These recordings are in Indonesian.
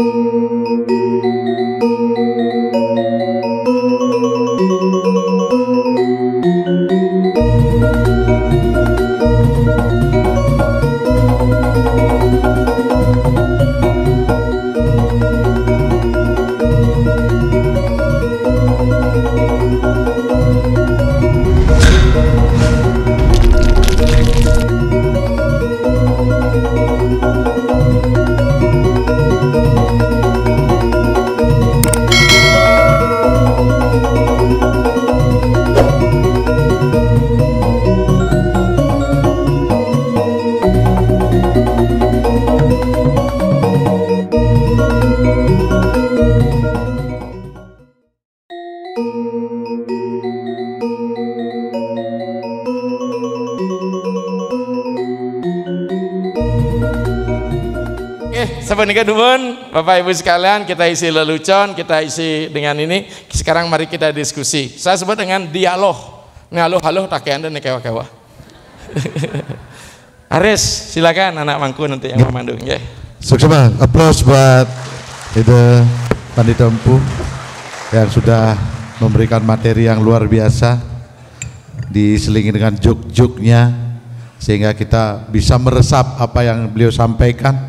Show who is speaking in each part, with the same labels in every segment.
Speaker 1: Música
Speaker 2: Kedubun, Bapak Ibu sekalian, kita isi lelucon, kita isi dengan ini. Sekarang mari kita diskusi. Saya sebut dengan dialog. Ngaluh haluh tak anda nih kewa-kewa. Aris, silakan anak mangku nanti yang memandu. Ya.
Speaker 3: Sukses bang. Applause buat itu Pandi Tempu yang sudah memberikan materi yang luar biasa diselingi dengan juk-juknya sehingga kita bisa meresap apa yang beliau sampaikan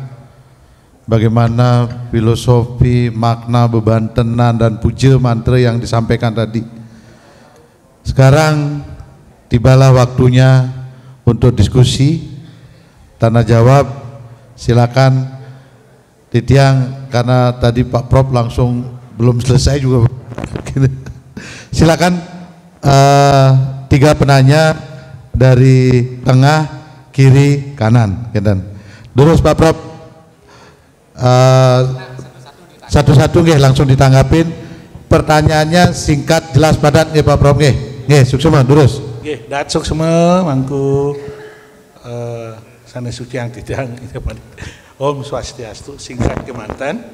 Speaker 3: bagaimana filosofi, makna, beban tenan dan puja mantra yang disampaikan tadi. Sekarang tibalah waktunya untuk diskusi tanah jawab. Silakan Titiang karena tadi Pak Prof langsung belum selesai juga. Silakan uh, tiga penanya dari tengah, kiri, kanan. Gitu. Terus Pak Prof. Eh, satu-satu nggih langsung ditanggapin. Pertanyaannya singkat jelas padat nggih Pak Prof nggih. Nggih, suksema terus.
Speaker 4: Nggih, dat suksema mangku sana suci yang tidak Om Swastiastu singkat kemantan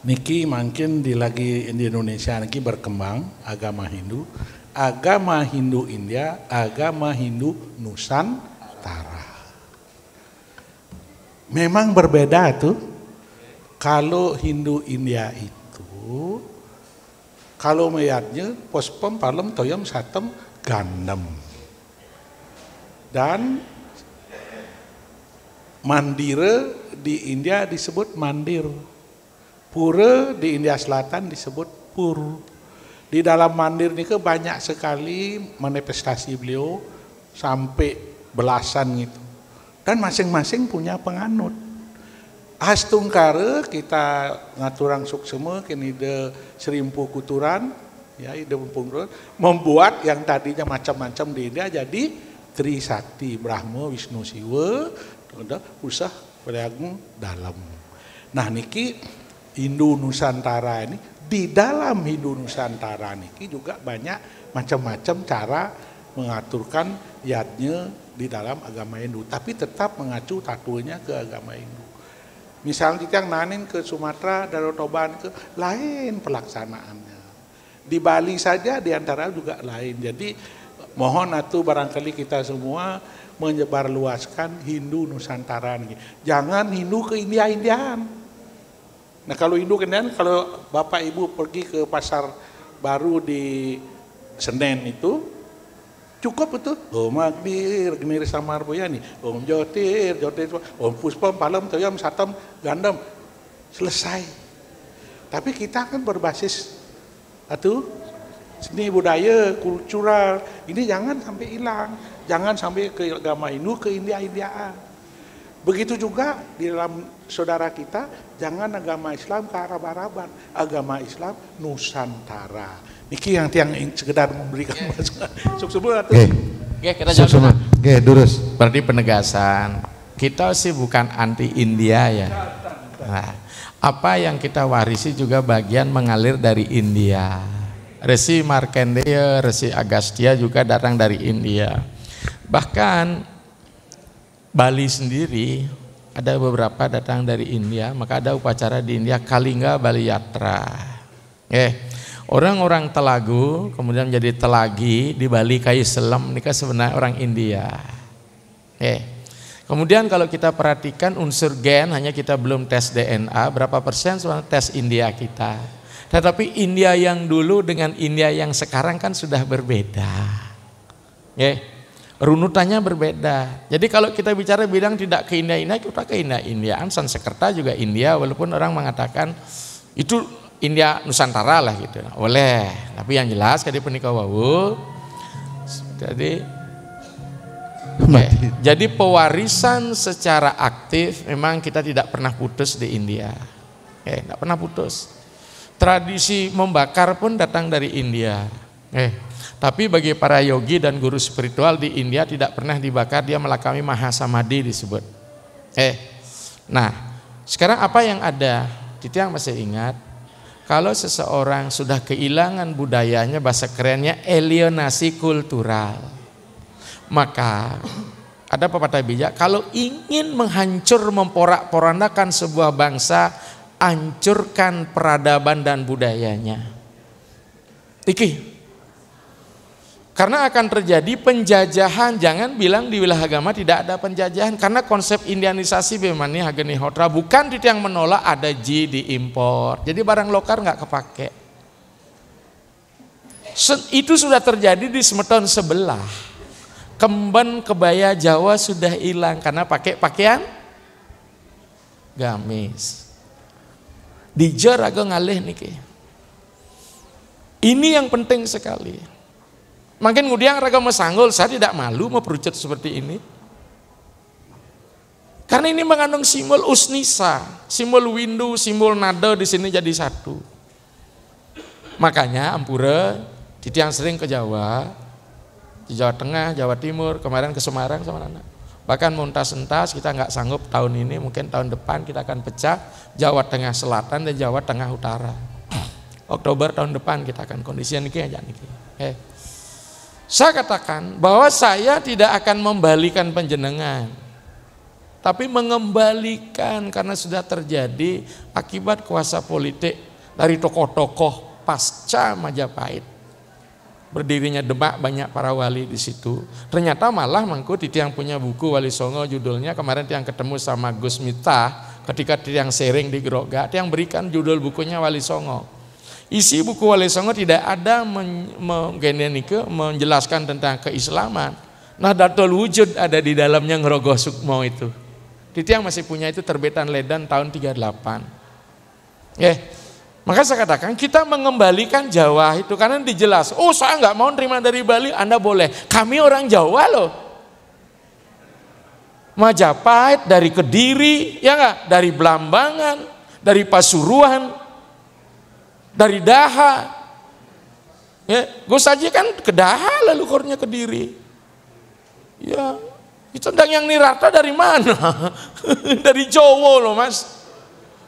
Speaker 4: Niki mungkin di lagi di Indonesia niki berkembang agama Hindu agama Hindu India agama Hindu Nusantara Memang berbeda tuh. Kalau Hindu India itu, kalau meyatnya pospem, palem, toyam, satem, ganem. Dan mandire di India disebut mandir. Pura di India Selatan disebut pur. Di dalam mandir ini ke banyak sekali manifestasi beliau sampai belasan gitu Kan masing-masing punya penganut. Astungkare kita ngaturang suksema kini de serimpu kuturan ya ide pungrun membuat yang tadinya macam-macam di India jadi Trisakti Brahma Wisnu Siwa udah usah beragung dalam. Nah niki Hindu Nusantara ini di dalam Hindu Nusantara niki juga banyak macam-macam cara mengaturkan yatnya di dalam agama Hindu, tapi tetap mengacu tatunya ke agama Hindu. Misalnya kita yang nanin ke Sumatera, dari Toban ke lain pelaksanaannya. Di Bali saja diantara juga lain. Jadi mohon atau barangkali kita semua menyebarluaskan Hindu Nusantara ini. Jangan Hindu ke India-Indiaan. Nah kalau Hindu ke Indian, kalau Bapak Ibu pergi ke pasar baru di Senen itu, Cukup itu. Om Agdir, Gniri Samar Boyani, Om Jotir, Jotir, Om Puspom, Palem, Toyam, Satom, Gandam. Selesai. Tapi kita kan berbasis atau seni budaya, kultural. Ini jangan sampai hilang. Jangan sampai ke agama Hindu, ke India-Indiaan. Begitu juga di dalam saudara kita, jangan agama Islam ke arah baraban, agama Islam Nusantara. Niki yang tiang sekedar memberikan yeah. masukan. atau? Oke, kita jawab
Speaker 3: Oke,
Speaker 2: durus. Berarti penegasan. Kita sih bukan anti India ya. Nah, apa yang kita warisi juga bagian mengalir dari India. Resi Markandeya, Resi Agastya juga datang dari India. Bahkan Bali sendiri ada beberapa datang dari India, maka ada upacara di India Kalinga Bali Yatra. Eh, orang-orang Telagu kemudian menjadi Telagi di Bali kayu selam. mereka sebenarnya orang India. Eh, kemudian kalau kita perhatikan unsur gen hanya kita belum tes DNA berapa persen soal tes India kita. Tetapi India yang dulu dengan India yang sekarang kan sudah berbeda. Eh, runutannya berbeda. Jadi kalau kita bicara bilang tidak ke India-India, kita ke India-Indiaan, Sekerta juga India, walaupun orang mengatakan itu India Nusantara lah gitu. Oleh tapi yang jelas kadi penikah wau. Jadi okay. Eh, jadi pewarisan secara aktif memang kita tidak pernah putus di India. Eh, okay, tidak pernah putus. Tradisi membakar pun datang dari India. Eh, tapi bagi para yogi dan guru spiritual di India tidak pernah dibakar, dia melakami mahasamadhi disebut. Eh, nah sekarang apa yang ada? Kita yang masih ingat, kalau seseorang sudah kehilangan budayanya, bahasa kerennya alienasi kultural. Maka ada pepatah bijak, kalau ingin menghancur memporak-porandakan sebuah bangsa, hancurkan peradaban dan budayanya. Iki, karena akan terjadi penjajahan, jangan bilang di wilayah agama tidak ada penjajahan karena konsep indianisasi Bimani Hageni Hotra bukan itu yang menolak ada di impor Jadi barang lokal nggak kepake. Itu sudah terjadi di semeton sebelah. Kemben kebaya Jawa sudah hilang karena pakai pakaian gamis. Dijer agak ngalih nih. Ini yang penting sekali. Makin ngudiang raga mesanggul, saya tidak malu memperucut seperti ini. Karena ini mengandung simbol usnisa, simbol windu, simbol nada di sini jadi satu. Makanya Ampura, Titi yang sering ke Jawa, di Jawa Tengah, Jawa Timur, kemarin ke Semarang sama anak. Bahkan muntah sentas kita nggak sanggup tahun ini, mungkin tahun depan kita akan pecah Jawa Tengah Selatan dan Jawa Tengah Utara. Oktober tahun depan kita akan kondisian ini aja nih. Saya katakan bahwa saya tidak akan membalikan penjenengan. Tapi mengembalikan karena sudah terjadi akibat kuasa politik dari tokoh-tokoh pasca Majapahit. Berdirinya Demak banyak para wali di situ. Ternyata malah Mangku Titi yang punya buku Wali Songo judulnya kemarin yang ketemu sama Gus Mita ketika yang sering di Groga, yang berikan judul bukunya Wali Songo. Isi buku Wali Songo tidak ada men, menjelaskan tentang keislaman. nah datul Wujud ada di dalamnya ngerogoh sukmo itu. Titi yang masih punya itu terbitan Ledan tahun 38. Ya. Maka saya katakan kita mengembalikan Jawa itu karena dijelas, oh saya nggak mau terima dari Bali, Anda boleh. Kami orang Jawa loh. Majapahit dari Kediri, ya nggak? Dari Blambangan, dari Pasuruan, dari Daha. Ya, gue saja kan ke Daha leluhurnya ke diri. Ya, itu tentang yang nirata dari mana? dari Jawa loh mas.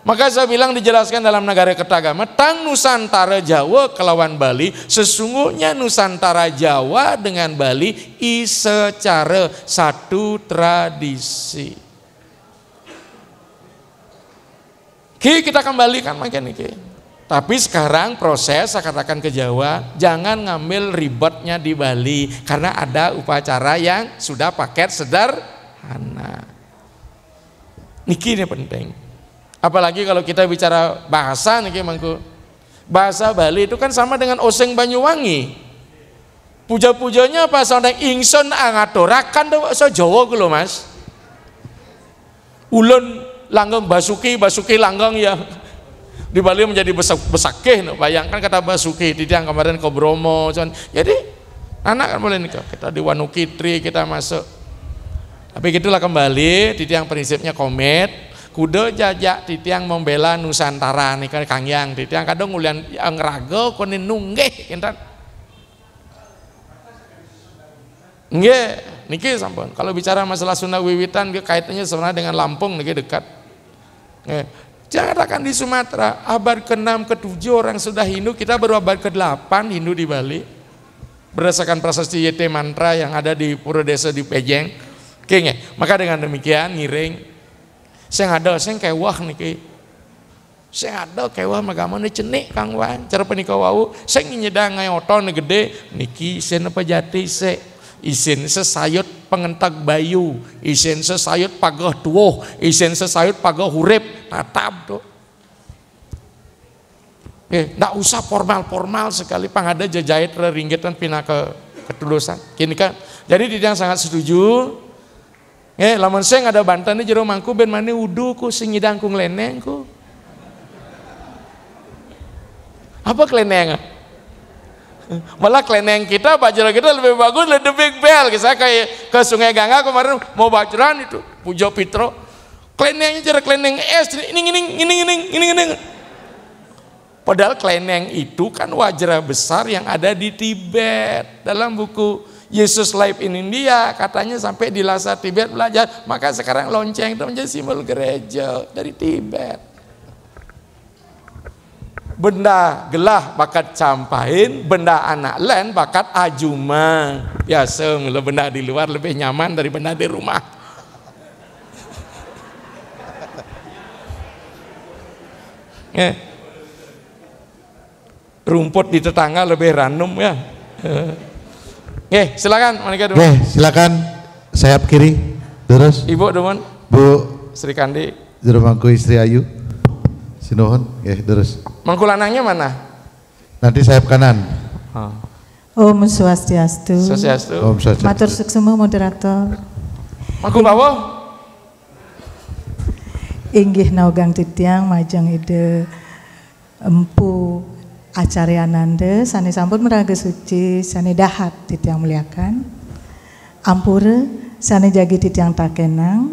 Speaker 2: Maka saya bilang dijelaskan dalam negara ketagama, tang Nusantara Jawa kelawan Bali, sesungguhnya Nusantara Jawa dengan Bali i secara satu tradisi. Ki kita kembalikan makin ini. Tapi sekarang proses saya katakan ke Jawa, jangan ngambil ribetnya di Bali karena ada upacara yang sudah paket sederhana. Niki ini penting. Apalagi kalau kita bicara bahasa niki mangku. Bahasa Bali itu kan sama dengan Oseng Banyuwangi. Puja-pujanya apa sondeng ingsun angadorakan tuh so Jawa gitu Mas. Ulun langgeng basuki, basuki langgeng ya di Bali menjadi besak bayangkan kata basuki tiang kemarin ke Bromo cuman. jadi anak kan boleh nikah kita di Wanukitri kita masuk tapi gitulah kembali tiang prinsipnya komit kuda jajak tiang membela Nusantara nih kan Kang Yang, tiang kadang ngulian ngerago konin nunggeh kintan nggih niki sampun kalau bicara masalah Sunda Wiwitan kaitannya sebenarnya dengan Lampung niki dekat nggih Jangan di Sumatera, abad ke-6, ke-7 orang sudah Hindu, kita baru abad ke-8 Hindu di Bali. Berdasarkan prasasti YT Mantra yang ada di Pura Desa di Pejeng. nge? Maka dengan demikian ngiring. Saya ada, saya kewah nih Saya ada kewah magama nih cenik kang wan. Cara penikah wau, saya nyedang ngayoton nih gede. Niki saya apa jati saya isin sesayut pengentak bayu, isin sesayut pagoh tuoh isin sesayut pagoh hurep Nah, tatap tuh. eh, ndak usah formal-formal sekali pang ada jajait ringgit kan pindah ke ketulusan. Kini kan. Jadi yang sangat setuju. Eh, lamun sing ada bantan jero mangku ben mani wudu ku sing ngidang ku ngleneng ku. Apa kleneng? Malah kleneng kita bacaan kita lebih bagus lebih big bell. Kita kayak ke Sungai Gangga kemarin mau bacaan itu Pujo Pitro Klenengnya cara kleneng es, ini ini ini ini ini ini. Padahal kleneng itu kan wajah besar yang ada di Tibet. Dalam buku Yesus Life in India katanya sampai di Lhasa Tibet belajar. Maka sekarang lonceng itu menjadi simbol gereja dari Tibet. Benda gelah bakat campain, benda anak len bakat ajuma. Biasa ya, benda di luar lebih nyaman dari benda di rumah. eh. rumput di tetangga lebih ranum ya eh silakan mereka dulu eh, silakan
Speaker 3: sayap kiri terus ibu demen bu Sri Kandi mangku istri Ayu Sinohon, ya, terus
Speaker 2: mangku lanangnya mana
Speaker 3: nanti sayap kanan oh.
Speaker 5: Om Swastiastu. Swastiastu. Om Swastiastu. Matur suksemu moderator. Mangku bawah. Inggih naugang titiang majang ide empu nande sani sampun meraga suci sani dahat titiang muliakan ampure sani jagi titiang takenang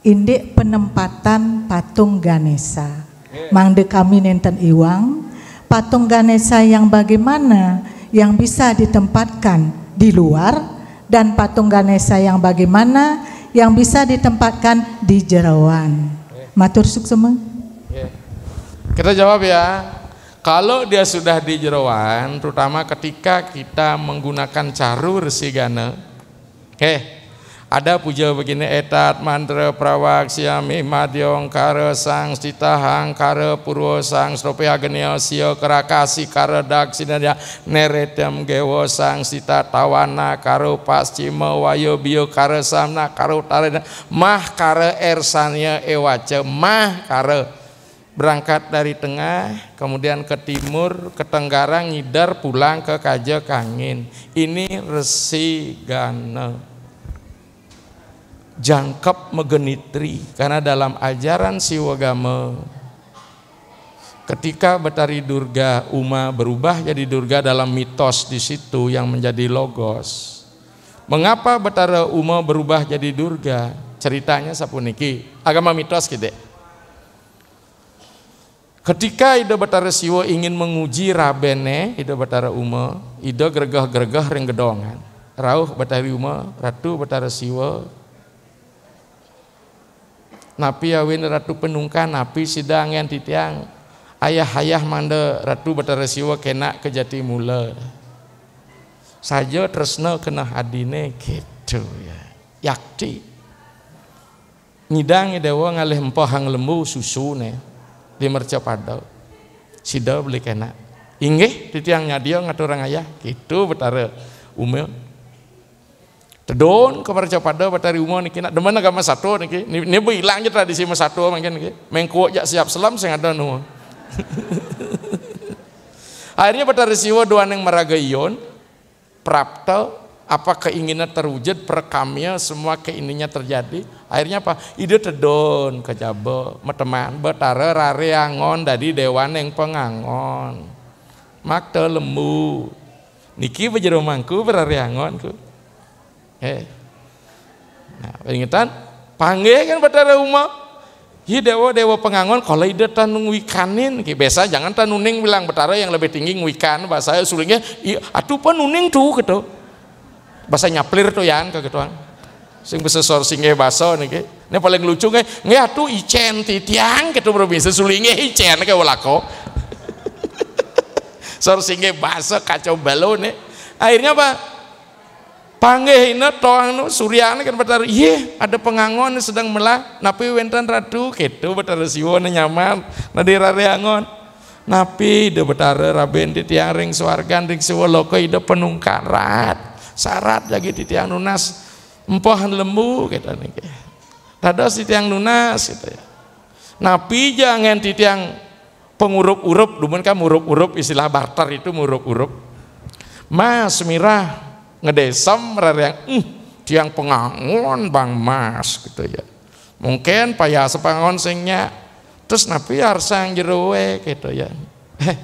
Speaker 5: indik penempatan patung Ganesha mangde kami nenten iwang patung Ganesa yang bagaimana yang bisa ditempatkan di luar dan patung Ganesa yang bagaimana yang bisa ditempatkan di jerawan, Matur suksema.
Speaker 2: Kita jawab ya. Kalau dia sudah di jerawan, terutama ketika kita menggunakan carur resigana, eh, okay ada puja begini etat mantra prawak siami madyong kare sang hang kare purwo sang srope agenio sio kerakasi kare daksinanya neretem gewo sang sita tawana karo pascima wayo bio kare samna karo tarena mah kare ersanya ewace mah kare berangkat dari tengah kemudian ke timur ke tenggara ngidar pulang ke kaje kangin ini resi ganel jangkep megenitri karena dalam ajaran siwagama ketika Betari Durga Uma berubah jadi Durga dalam mitos di situ yang menjadi logos. Mengapa Betara Uma berubah jadi Durga? Ceritanya sapuniki, agama mitos gitu. Ketika Ida Betara Siwa ingin menguji Rabene, Ida Betara Uma, Ida gregah-gregah ring gedongan. Rauh Betari Uma, Ratu Betara Siwa, Nabi awin ratu penungkan Nabi sidang yang titiang ayah-ayah mande ratu batara siwa kena kejati mula saja tresna kena hadine gitu ya yakti nyidang dewa ngalih empoh hang lembu susune di merca padau sida beli kena inggih titiang nyadio ngaturang ayah gitu Batara umil Tedon kepada capada pada rumah niki nak demen agama satu niki ni je tradisi mas satu mungkin niki mengkuak jak siap selam sing ada nu. Akhirnya pada resiwa neng yang ion prapta apa keinginan terwujud perekamnya semua keinginannya terjadi akhirnya apa ide tedon kejaba meteman betara rareangon dari dewan yang pengangon mak lembu niki bejero mangku berareangon ku Eh. Nah, pange kan pada rumah Hi dewa dewa pengangon kalau ide tanung wikanin, biasa jangan tanuning bilang betara yang lebih tinggi wikan bahasa sulingnya, iya, atuh penuning tuh gitu. Bahasa nyaplir tuh yang kegetuan. Sing besesor singe baso nih, ini paling lucu nih, nggak atuh icen titiang gitu berbisa sulingnya icen ke walako. Sor singe baso kacau balon nih. Akhirnya apa? panggih ini toang nu ini kan betar iya ada pengangon sedang melah napi wentan ratu gitu betar siwon nyaman nadi angon napi de betar raben di tiang ring suargan ring siwo loko ide penungkarat syarat lagi di tiang nunas empohan lembu gitu nih tados di tiang nunas gitu ya napi jangan di tiang pengurup-urup, dumun kan murup-urup istilah barter itu muruk urup Mas mirah ngedesem yang uh tiang pengangon bang mas gitu ya mungkin payah sepangon singnya terus nabi harus sang gitu ya eh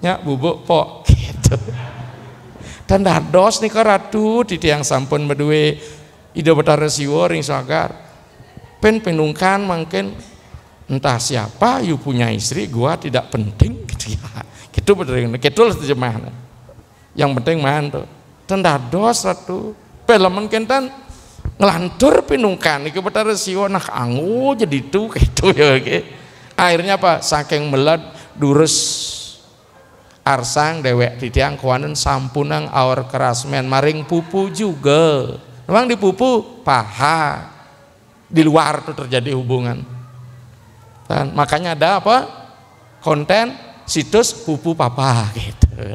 Speaker 2: nyak bubuk pok gitu dan dados nih ratu di tiang sampun berdua ide betara siwo ring sagar pen penungkan mungkin entah siapa you punya istri gua tidak penting gitu ya gitu betul gitu gitu yang penting mantu dosa satu pelemen kentan ngelantur pinungkan iki betara siwa nak angu jadi tu itu ya oke akhirnya apa saking melad durus arsang dewek tiang kuanen sampunang keras kerasmen maring pupu juga memang di pupu paha di luar tuh terjadi hubungan Dan, makanya ada apa konten situs pupu papa gitu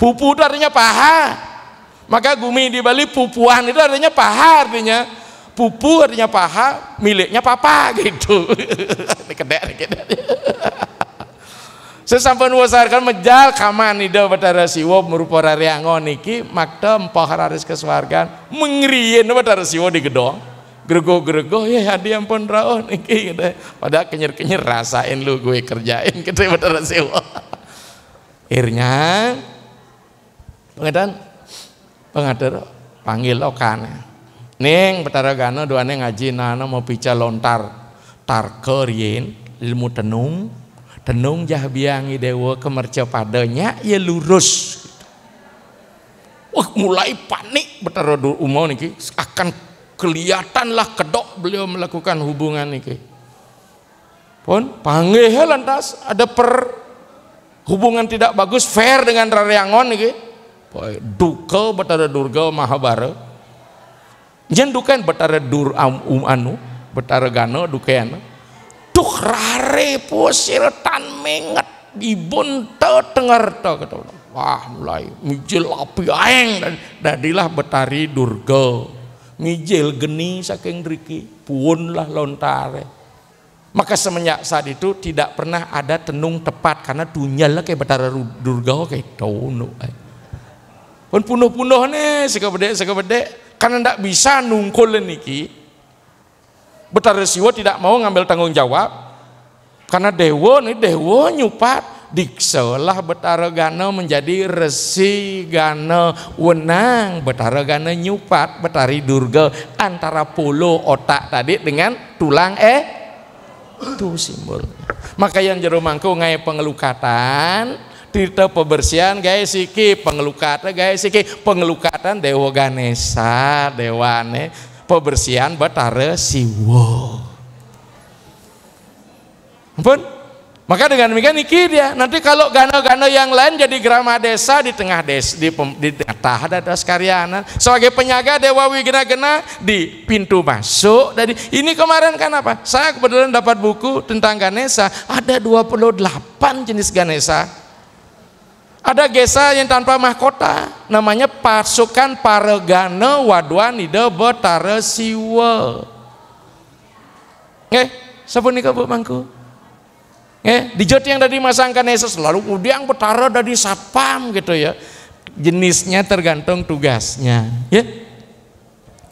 Speaker 2: pupu itu artinya paha maka gumi di Bali pupuan itu artinya paha artinya pupu artinya paha miliknya papa gitu ini kedek kedek sesampan wasarkan mejal kaman ida batara siwa merupa rariangon niki makta empoh raris kesuargan mengriin batara siwa di gedong grego-grego ya eh, hadiah ampun rao niki gitu. padahal kenyer-kenyer rasain lu gue kerjain gitu batara siwa akhirnya pengedan pengadar panggil oh, neng petara gana dua neng ngaji nana mau pica lontar tarkerin ilmu tenung tenung jah biangi dewa kemerca padanya ya lurus Wah mulai panik betara umau niki akan kelihatanlah kedok beliau melakukan hubungan niki pun panggil lantas ada per hubungan tidak bagus fair dengan rariangon niki duka betara Durga Mahabara jen dukan betara Dur um, anu betara Gano dukan tuh rare posir tan menget dibuntel ta kata wah mulai mijil api aeng dan dadilah betari Durga mijil geni saking riki, pun lah lontare maka semenjak saat itu tidak pernah ada tenung tepat karena dunia lah kayak betara Durga kayak tau tahu pun punuh-punuh nih sekebedek sekebedek karena tidak bisa nungkul niki betar siwa tidak mau ngambil tanggung jawab karena dewa nih dewa nyupat dikselah betara gana menjadi resi gana wenang betara gana nyupat betari durga antara pulau otak tadi dengan tulang eh itu simbol maka yang jero mangko ngai pengelukatan Tirta pembersihan guys iki pengelukatan guys iki pengelukatan Dewa Ganesa dewane pembersihan batara siwo ampun maka dengan demikian iki dia nanti kalau gano-gano yang lain jadi grama desa di tengah des di, di tengah tahad ada sekarianan sebagai penyaga dewa wigena-gena di pintu masuk Jadi ini kemarin kan apa saya kebetulan dapat buku tentang Ganesa ada 28 jenis Ganesa ada gesa yang tanpa mahkota, namanya pasukan paregane de betare siwa. siapa nih kabut Mangku. di dijot yang tadi masangkan Yesus lalu kemudian betare dari sapam gitu ya. Jenisnya tergantung tugasnya, ya.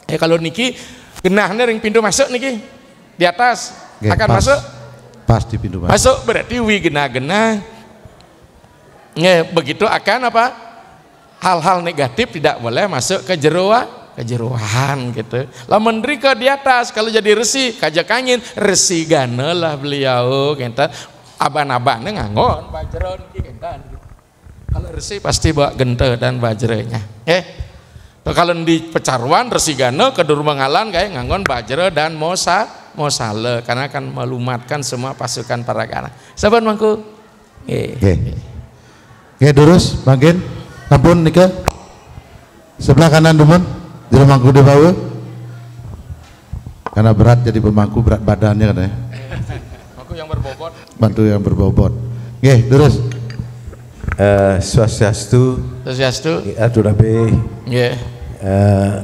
Speaker 2: Eh kalau niki genah genahnya ring pintu masuk niki di atas akan masuk
Speaker 3: Pasti di pintu masuk. Masuk
Speaker 2: berarti wi genah-genah Ya, begitu akan apa? Hal-hal negatif tidak boleh masuk ke jeruah, kejeruan gitu. Lah mendri ke di atas kalau jadi resi kajak angin resi gana lah beliau kita gitu. aban abannya ngangon bajeron kita. Gitu. Kalau resi pasti bawa gente dan bajernya. Eh kalau di pecaruan resi gana ke durmengalan kayak ngangon bajero dan mosa mosale karena akan melumatkan semua pasukan para kana. Saban mangku. Eh.
Speaker 3: Oke, terus bangkin. Ampun Nika. Sebelah kanan teman di rumahku di bawah. Karena berat jadi pemangku berat badannya kan ya. Bangku yang berbobot. Bantu yang berbobot. Oke, terus.
Speaker 6: Uh, eh, swastiastu. Swastiastu. Adurabe. be. Yeah. Uh,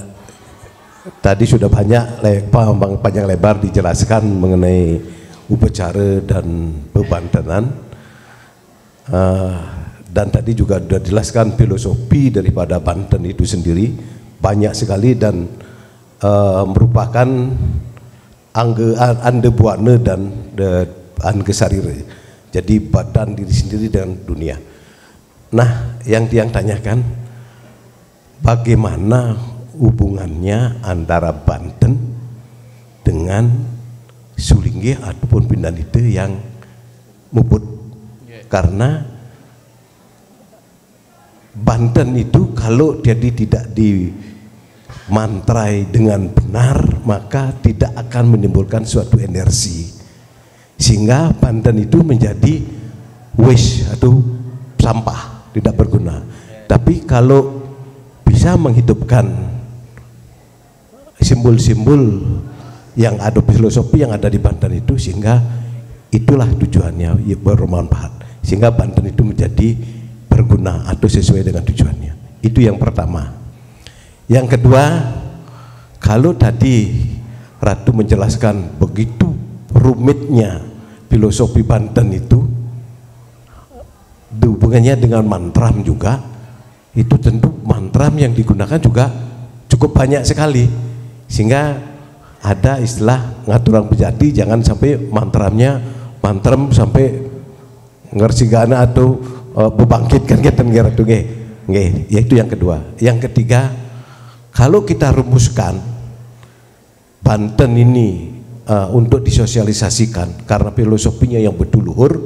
Speaker 6: tadi sudah banyak lebar, panjang lebar dijelaskan mengenai upacara dan bebantanan. Uh, eh, dan tadi juga sudah dijelaskan filosofi daripada Banten itu sendiri banyak sekali dan uh, merupakan angge ande buatne dan de, angge sarire jadi badan diri sendiri dengan dunia nah yang tiang tanyakan bagaimana hubungannya antara Banten dengan Sulingge ataupun itu yang mubut yeah. karena Banten itu kalau jadi tidak di mantrai dengan benar maka tidak akan menimbulkan suatu energi sehingga Banten itu menjadi waste atau sampah tidak berguna tapi kalau bisa menghidupkan simbol-simbol yang ada filosofi yang ada di Banten itu sehingga itulah tujuannya ya bermanfaat sehingga Banten itu menjadi berguna atau sesuai dengan tujuannya. Itu yang pertama. Yang kedua, kalau tadi Ratu menjelaskan begitu rumitnya filosofi Banten itu, hubungannya dengan mantram juga, itu tentu mantram yang digunakan juga cukup banyak sekali. Sehingga ada istilah ngaturang bejati, jangan sampai mantramnya mantram sampai ngersigana atau uh, kita negara itu nggih nggih yaitu yang kedua yang ketiga kalau kita rumuskan Banten ini uh, untuk disosialisasikan karena filosofinya yang berduluhur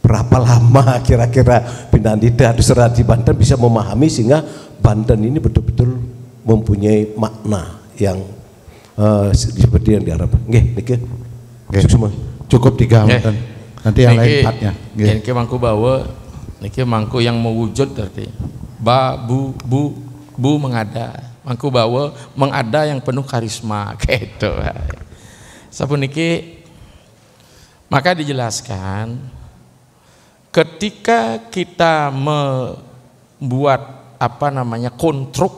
Speaker 6: berapa lama kira-kira pindahan di harus di Banten bisa memahami sehingga Banten ini betul-betul mempunyai makna yang uh, seperti yang diharapkan. Nggih, niki. Cukup tiga Nggih. Nanti yang lain partnya. yang
Speaker 2: kemangku bawa niki mangku yang mewujud berarti ba bu bu bu mengada mangku bawa mengada yang penuh karisma gitu sapun niki maka dijelaskan ketika kita membuat apa namanya konstruk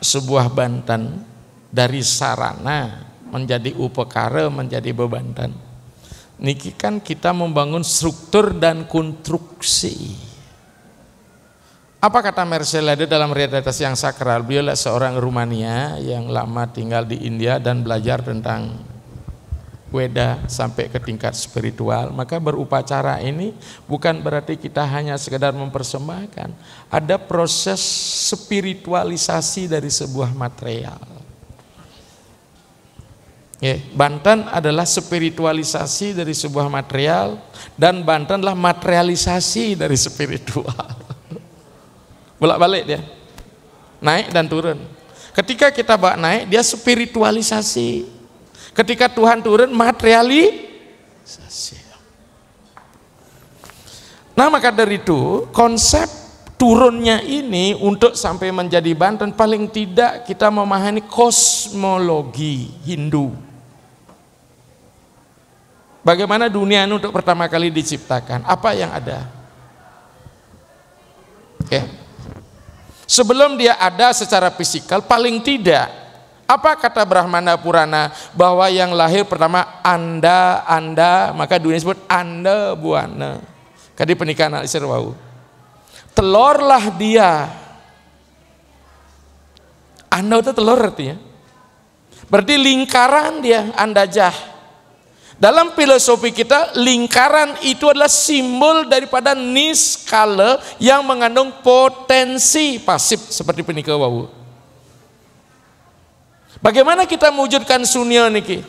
Speaker 2: sebuah bantan dari sarana menjadi upekara menjadi bebantan niki kan kita membangun struktur dan konstruksi apa kata Mercelade dalam realitas yang sakral? Beliau seorang Rumania yang lama tinggal di India dan belajar tentang Weda sampai ke tingkat spiritual. Maka berupacara ini bukan berarti kita hanya sekedar mempersembahkan. Ada proses spiritualisasi dari sebuah material. Banten adalah spiritualisasi dari sebuah material dan Bantenlah materialisasi dari spiritual bolak-balik dia naik dan turun ketika kita bawa naik dia spiritualisasi ketika Tuhan turun materialisasi nah maka dari itu konsep turunnya ini untuk sampai menjadi Banten paling tidak kita memahami kosmologi Hindu Bagaimana dunia ini untuk pertama kali diciptakan? Apa yang ada? oke ya. Okay. Sebelum dia ada secara fisikal paling tidak apa kata Brahmana Purana bahwa yang lahir pertama anda anda maka dunia disebut anda buana kadi pernikahan alisir wau telorlah dia anda itu telur artinya berarti lingkaran dia anda jah dalam filosofi kita, lingkaran itu adalah simbol daripada niskala yang mengandung potensi pasif seperti penika wawu. Bagaimana kita mewujudkan sunya niki?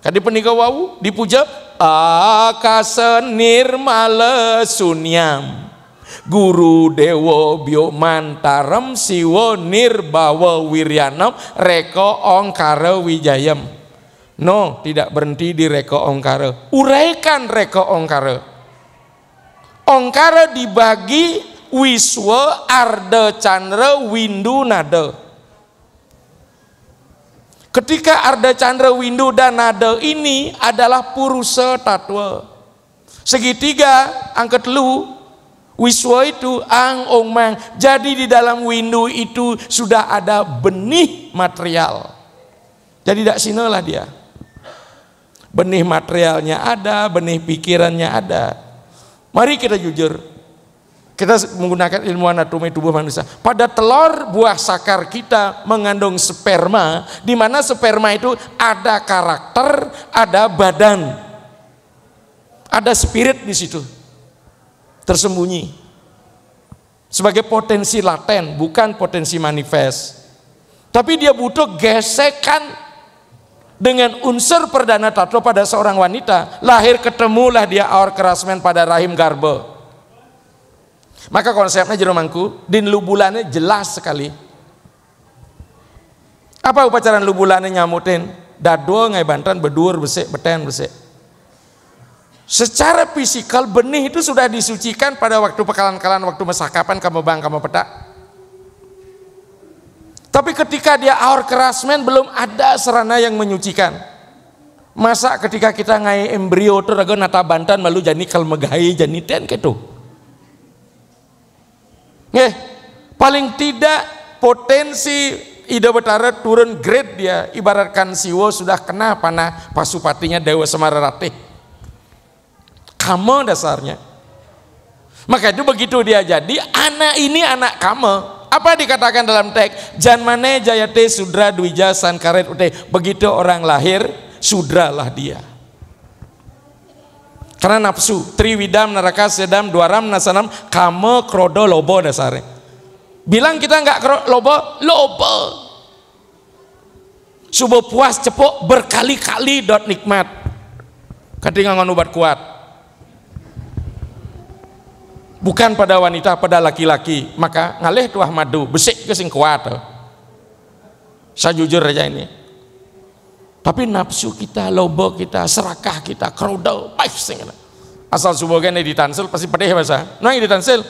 Speaker 2: Kadi penika wawu dipuja akasa nirmala sunyam guru dewo mantaram siwo nirbawa wiryanam reko ongkara wijayam No, tidak berhenti di reko ongkara. Uraikan reko ongkara. Ongkara dibagi wiswa arda chandra windu nada. Ketika arda chandra windu dan nada ini adalah purusa tatwa. Segitiga angkat lu Wiswa itu ang ong mang. Jadi di dalam windu itu sudah ada benih material. Jadi tidak sinalah dia. Benih materialnya ada, benih pikirannya ada. Mari kita jujur. Kita menggunakan ilmu anatomi tubuh manusia. Pada telur buah sakar kita mengandung sperma, di mana sperma itu ada karakter, ada badan. Ada spirit di situ. Tersembunyi. Sebagai potensi laten, bukan potensi manifest. Tapi dia butuh gesekan dengan unsur perdana tato pada seorang wanita lahir ketemulah dia aur kerasmen pada rahim garbo maka konsepnya jeromangku din lubulannya jelas sekali apa upacara lubulannya nyamutin Dado ngai bantan bedur besek beten besek secara fisikal benih itu sudah disucikan pada waktu pekalan-kalan waktu mesakapan kamu bang kamu petak tapi ketika dia aur kerasmen belum ada sarana yang menyucikan. Masa ketika kita ngai embrio teraga nata bantan malu jadi kalmegai jadi ten gitu. Eh, paling tidak potensi ide betara turun grade dia ibaratkan siwo sudah kena panah pasupatinya dewa semara ratih. Kamu dasarnya. Maka itu begitu dia jadi anak ini anak kamu apa dikatakan dalam teks? mane jayate sudra dwijasan karet ute. Begitu orang lahir, sudralah dia. Karena nafsu, triwidam neraka sedam dua ram nasanam kame krodo lobo dasare. Bilang kita nggak lobo, lobo. Subuh puas cepuk berkali-kali dot nikmat. Kadang nggak obat kuat bukan pada wanita pada laki-laki maka ngalih tuah madu besik ke sing kuat saya jujur aja ini tapi nafsu kita lobo kita serakah kita kerudau baik asal subogan di tansel pasti pedih bahasa no di tansel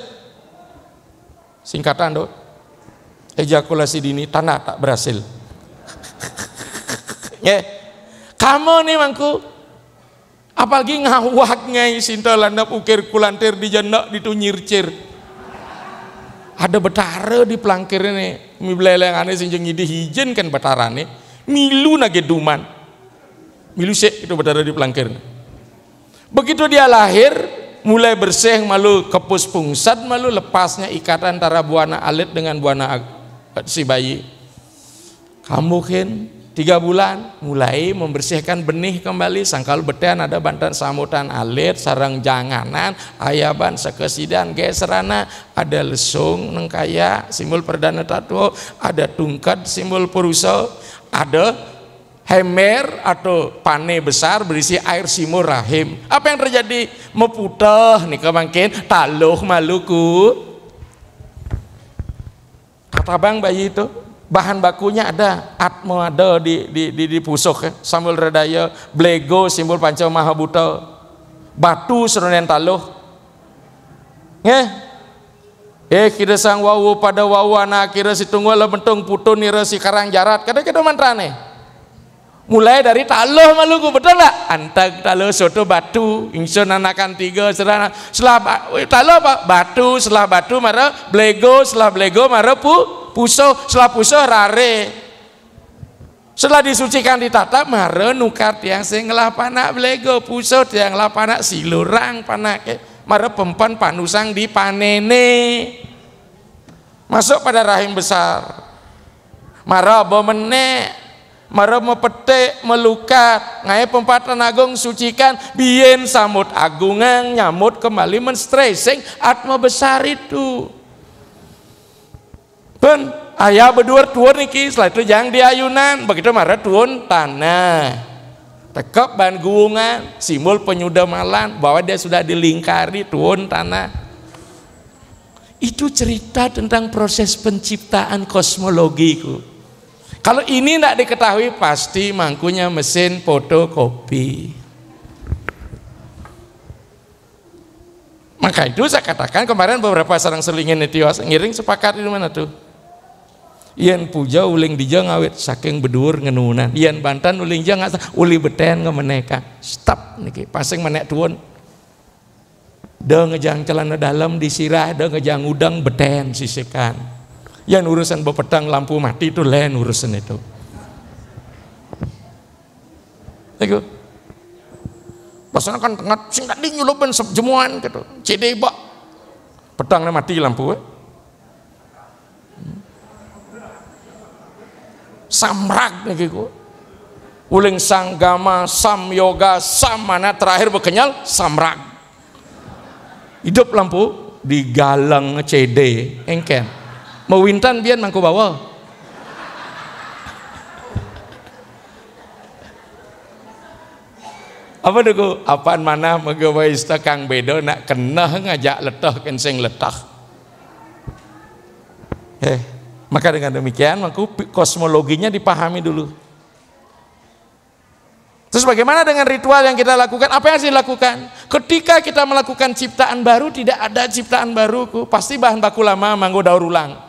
Speaker 2: singkatan do ejakulasi dini tanah tak berhasil ya kamu nih mangku apalagi ngawak ngai sinta landap ukir kulantir di janda ditunyircir ada betara di pelangkir ini mi beleleng aneh sinjeng ngidi hijen kan betara ini milu nage duman milu sek itu betara di pelangkir begitu dia lahir mulai bersih malu kepus pungsat malu lepasnya ikatan antara buana alit dengan buana si bayi kamu kan Tiga bulan mulai membersihkan benih kembali sangkal betean ada bantan samutan alit sarang janganan ayaban sekesidan geserana ada lesung nengkaya simbol perdana tatwa ada tungkat simbol purusa ada hemer atau pane besar berisi air simur rahim apa yang terjadi meputah nih kemangkin taluh maluku kata bang bayi itu bahan bakunya ada atmo ada di di di, di pusuk ya. Samuel Redaya Blego simbol panca mahabuta batu serunen taluh nge eh kira sang wawu pada wawu anak kira si tunggu lah bentung putu nira si karang jarat kada kada mantrane mulai dari taluh maluku betul nggak antak taluh soto batu insun anakan tiga serana selah eh, taluh apa batu selah batu mara blego selah blego mara pu puso setelah puso rare setelah disucikan ditata mare nukar yang sing lapanak panak blego puso yang lapanak panak silurang panak eh. mare pempan panusang di panene masuk pada rahim besar mare bomene mare mepetik melukat ngai pempatan agung sucikan biyen samut agungang nyamut kembali menstresing atma besar itu pun ayah berdua tuan niki setelah itu jangan diayunan, begitu marah tuan tanah tekep ban guungan simbol penyudamalan bahwa dia sudah dilingkari tuan tanah itu cerita tentang proses penciptaan kosmologiku kalau ini tidak diketahui pasti mangkunya mesin fotokopi maka itu saya katakan kemarin beberapa sarang selingin itu ya, ngiring sepakat di mana tuh yen puja uling dija ngawit saking bedur ngenunan yen bantan uling jang uli beten ngemeneka stop niki pasing menek tuan Da ngejang celana dalam disirah da ngejang udang beten sisikan yang urusan bepetang lampu mati itu lain urusan itu Tego. you. Pasana kan tengah sing tadi nyuluban sejemuan gitu. Cede bak. Petangnya mati lampu. Eh. samrak niki ku uling sanggama sam yoga sam mana terakhir bekenyal, samrak hidup lampu di galang CD engken mewintan biar mangku bawa apa dulu apaan mana megawai kang bedo nak kena ngajak letak kenseng letak. eh maka dengan demikian, maka kosmologinya dipahami dulu. Terus bagaimana dengan ritual yang kita lakukan? Apa yang harus dilakukan? Ketika kita melakukan ciptaan baru, tidak ada ciptaan baru, Pasti bahan baku lama, manggo daur ulang.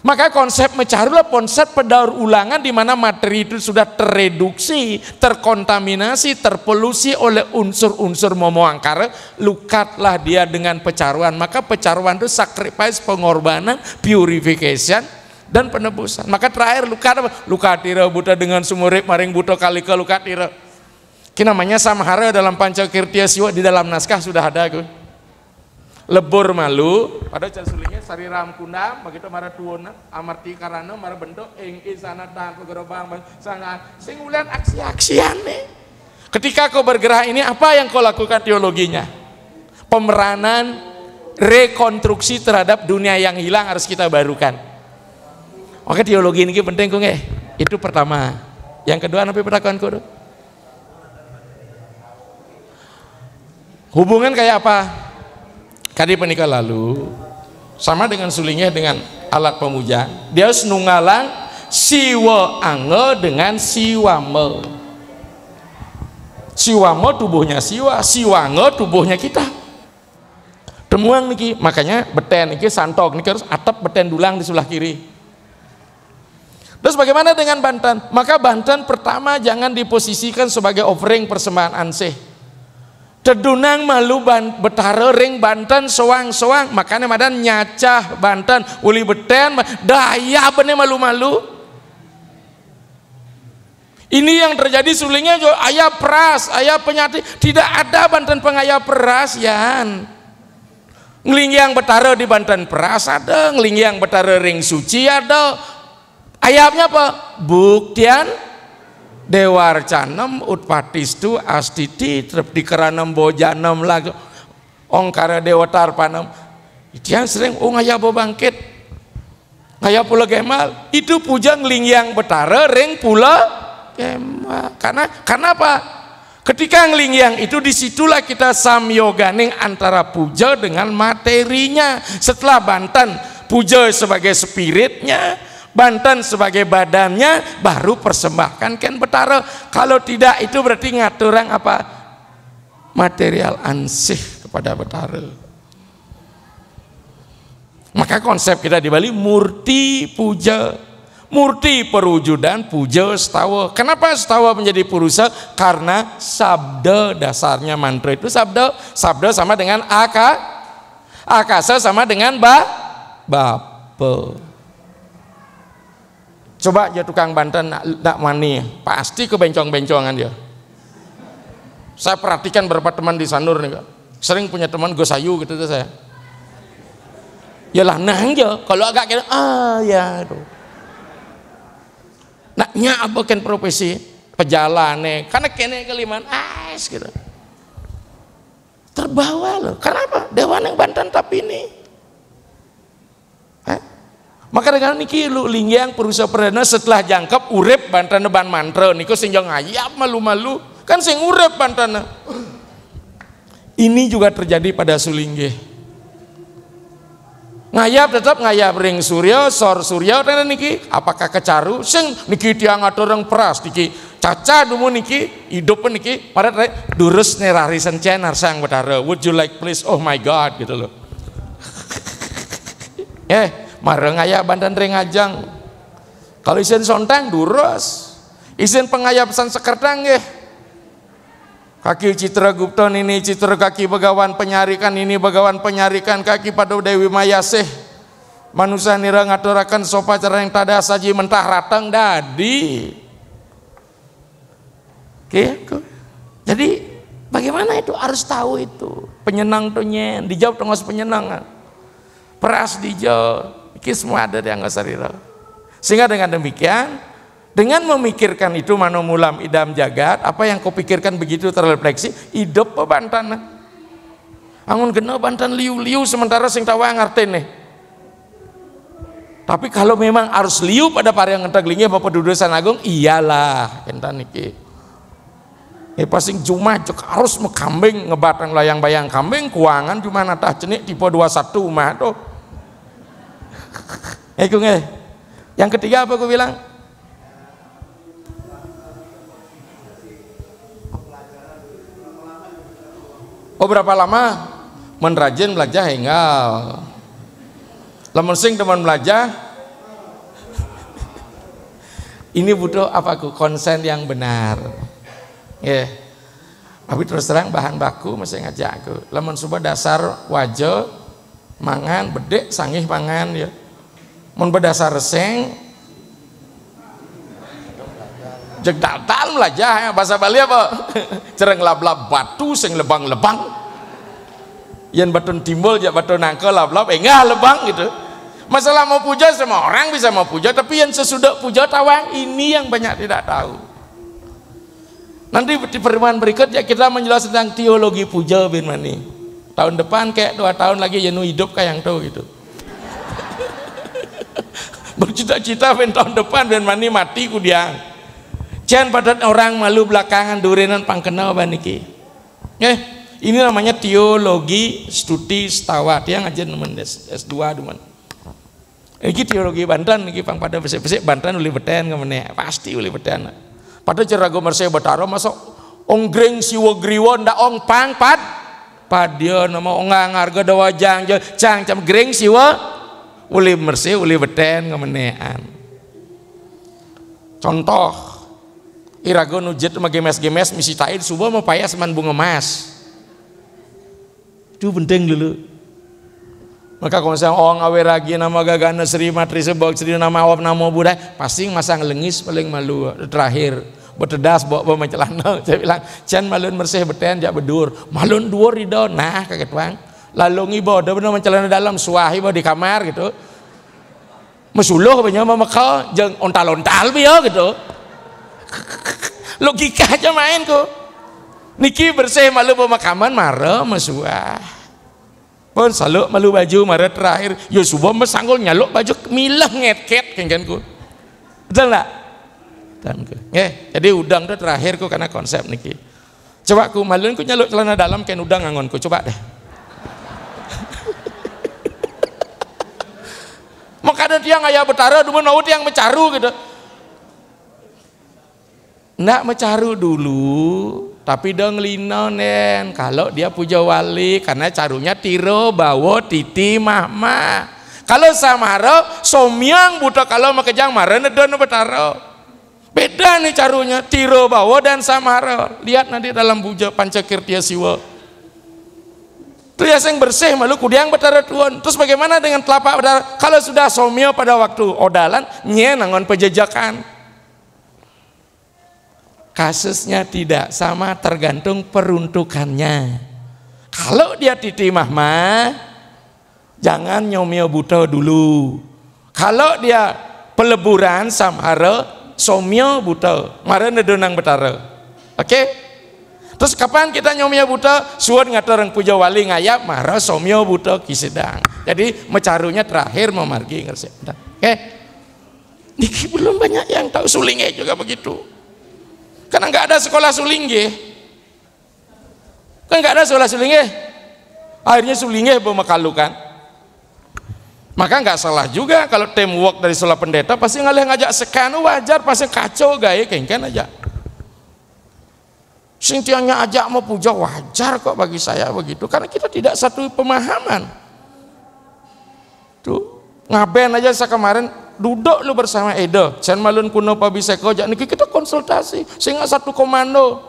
Speaker 2: Maka konsep mecarulah konsep pedaur ulangan di mana materi itu sudah tereduksi, terkontaminasi, terpolusi oleh unsur-unsur momo angkara, lukatlah dia dengan pecaruan. Maka pecaruan itu sacrifice pengorbanan, purification, dan penebusan. Maka terakhir luka apa? Luka tira buta dengan sumurik maring buta kali ke luka tira. Ini namanya samhara dalam pancakirtia siwa di dalam naskah sudah ada. Gue lebur malu pada jasulingnya sari ramkuna begitu mara tuona amarti karana mara bentuk ing isana dan kegerobang sangat singulan aksi nih ketika kau bergerak ini apa yang kau lakukan teologinya pemeranan rekonstruksi terhadap dunia yang hilang harus kita barukan oke teologi ini penting kok eh? itu pertama yang kedua apa perakuan kudu hubungan kayak apa kadi penikah lalu sama dengan sulingnya dengan alat pemuja dia harus nunggalang siwa ange dengan siwame siwame tubuhnya siwa siwange tubuhnya kita temuang niki makanya beten niki santok niki harus atap beten dulang di sebelah kiri Terus bagaimana dengan Banten? Maka Banten pertama jangan diposisikan sebagai offering persembahan ansih Tedunang malu ban, betara ring Banten soang-soang makanya madan nyacah Banten uli beten daya bener malu-malu ini yang terjadi sulingnya ayah peras ayah penyakit tidak ada Banten pengaya peras yan yang betara di Banten peras ada yang betara ring suci ada ayahnya apa buktian Dewar utpatis utpatistu astiti trep dikeranam bojanam lagu ongkara dewatar itu yang sering oh ngaya bangkit ngaya pula gemal itu puja yang betara ring pula gemal karena kenapa ketika yang itu disitulah kita samyoganing antara puja dengan materinya setelah Banten puja sebagai spiritnya Banten sebagai badannya baru persembahkan Ken Betara. kalau tidak itu berarti ngaturan apa material ansih kepada Betara. maka konsep kita di Bali murti puja murti perwujudan puja stawa kenapa stawa menjadi purusa karena sabda dasarnya mantra itu sabda sabda sama dengan aka akasa sama dengan ba bape Coba ya tukang Banten nak, nak mani, pasti ke bencong bencongan dia. Saya perhatikan beberapa teman di Sanur nih, sering punya teman gue sayu gitu tuh saya. Yalah nang ya kalau agak kira ah ya aduh. Naknya apa ken profesi pejalan, pejalane, karena kene keliman ais gitu. Terbawa loh, kenapa? Dewan yang Banten tapi ini maka dengan niki lu lingyang perusa perdana setelah jangkep urep bantana ban mantra niko sing ngayap malu-malu kan sing urep bantana ini juga terjadi pada sulingge ngayap tetap ngayap ring surya sor surya dan niki apakah kecaru sing niki dia ngatur orang peras niki caca dumu niki hidup niki pada durus nerari sencenar sang betara would you like please oh my god gitu loh eh mareng ayah bandan ring ajang kalau isin sontang durus isin pesan sekerdang ya kaki citra gupton ini citra kaki begawan penyarikan ini begawan penyarikan kaki pada dewi mayaseh manusia nira ngaturakan sopa cara yang tada saji mentah ratang dadi Oke, gitu. jadi bagaimana itu harus tahu itu penyenang tuh nyen dijawab tengah penyenangan peras dijawab ini semua ada di Angkasarira. Sehingga dengan demikian, dengan memikirkan itu mulam idam jagat, apa yang kau pikirkan begitu terrefleksi, hidup pebantana. Eh? Angun kenal bantan liu-liu sementara sing tawa ngerti nih. Tapi kalau memang harus liu pada ngetak ngetaglingnya Bapak Dudusan Agung, iyalah entah niki. Eh pasti cuma harus mekambing ngebatang layang bayang kambing kuangan cuma natah cenik tipe 21 mah tuh. Iku eh, Yang ketiga apa aku bilang? Oh berapa lama? Menrajin belajar hingga Lamun sing teman belajar ini butuh apa aku konsen yang benar. Ya. Yeah. Tapi terus terang bahan baku masih ngajak aku. Lamun dasar wajah mangan bedek sangih mangan ya mun berdasar reseng jek lah jah ya bahasa Bali apa cereng lab-lab batu sing lebang-lebang yang batu timbul jak batu nangka lab-lab engah eh, lebang gitu masalah mau puja semua orang bisa mau puja tapi yang sesudah puja tawang ini yang banyak tidak tahu nanti di perumahan berikut ya kita menjelaskan tentang teologi puja bin mani tahun depan kayak dua tahun lagi yang hidup kayak yang tahu gitu bercita-cita ben tahun depan ben mani mati ku dia jangan pada orang malu belakangan durenan pangkenal baniki eh ini namanya teologi studi setawa dia ngajar teman S2 teman ini teologi Banten ini pang pada besek-besek Banten uli beten kemana pasti uli beten pada cara gue merse ya bataro masuk onggring siwa griwon ndak ong pang pad padio nama ongang harga dawajang jang cam greng siwa uli bersih uli beten kemenean contoh irago nujet sama gemes-gemes misi taid subuh mau payah seman bunga emas itu penting dulu maka kalau saya orang oh, awe ragi nama gagana seri Matri sebok seri nama awap nama budaya pasti masang lengis paling malu terakhir berdedas bawa bawa celana saya bilang cian malun bersih beten jak bedur malun dua ridho nah kaget bang lalu ngibodo benar mencelana dalam suahi bah di kamar gitu mesuluh banyak mama kau jeng ontal-ontal biyo ya, gitu logika aja main ku niki bersih malu pemakaman marah mesuah pun saluk malu baju marah terakhir yo ya subuh mesanggul nyaluk baju milah ngeket kengkan ku betul nggak eh jadi udang tuh terakhir ku karena konsep niki coba ku malu ku nyaluk celana dalam kain udang angon ku coba deh makanya tiang ayah betara dulu mau yang mencaru gitu nak mencaru dulu tapi dong lino nen kalau dia puja wali karena carunya tiro bawa, titi mama kalau samaro somyang buta kalau makejang ngedon, dono betara beda nih carunya tiro bawa dan samaro lihat nanti dalam puja pancakir dia siwa ya yang bersih malu kudiang betara tuan. Terus bagaimana dengan telapak betara? Kalau sudah somio pada waktu odalan, nye nangon pejejakan. Kasusnya tidak sama tergantung peruntukannya. Kalau dia titimah mah, jangan nyomio buta dulu. Kalau dia peleburan samhara, somio buta. Mara nedonang betara. Oke? Okay? terus kapan kita nyomia ya, buta suwun ngatureng puja wali ngayap marah somio buta kisidang. jadi mecarunya terakhir memargi ngerti oke okay? belum banyak yang tahu sulingnya juga begitu karena nggak ada sekolah sulingnya kan nggak ada sekolah sulingnya akhirnya sulingnya pemekalukan maka nggak salah juga kalau teamwork dari sekolah pendeta pasti ngalih ngajak sekanu wajar pasti kacau gaya kengken aja Sintianya ajak mau puja wajar kok bagi saya begitu karena kita tidak satu pemahaman. Tuh ngaben aja saya kemarin duduk lu bersama Edo, Chan Malun Kuno Pabiseko, kojak niki kita konsultasi sehingga satu komando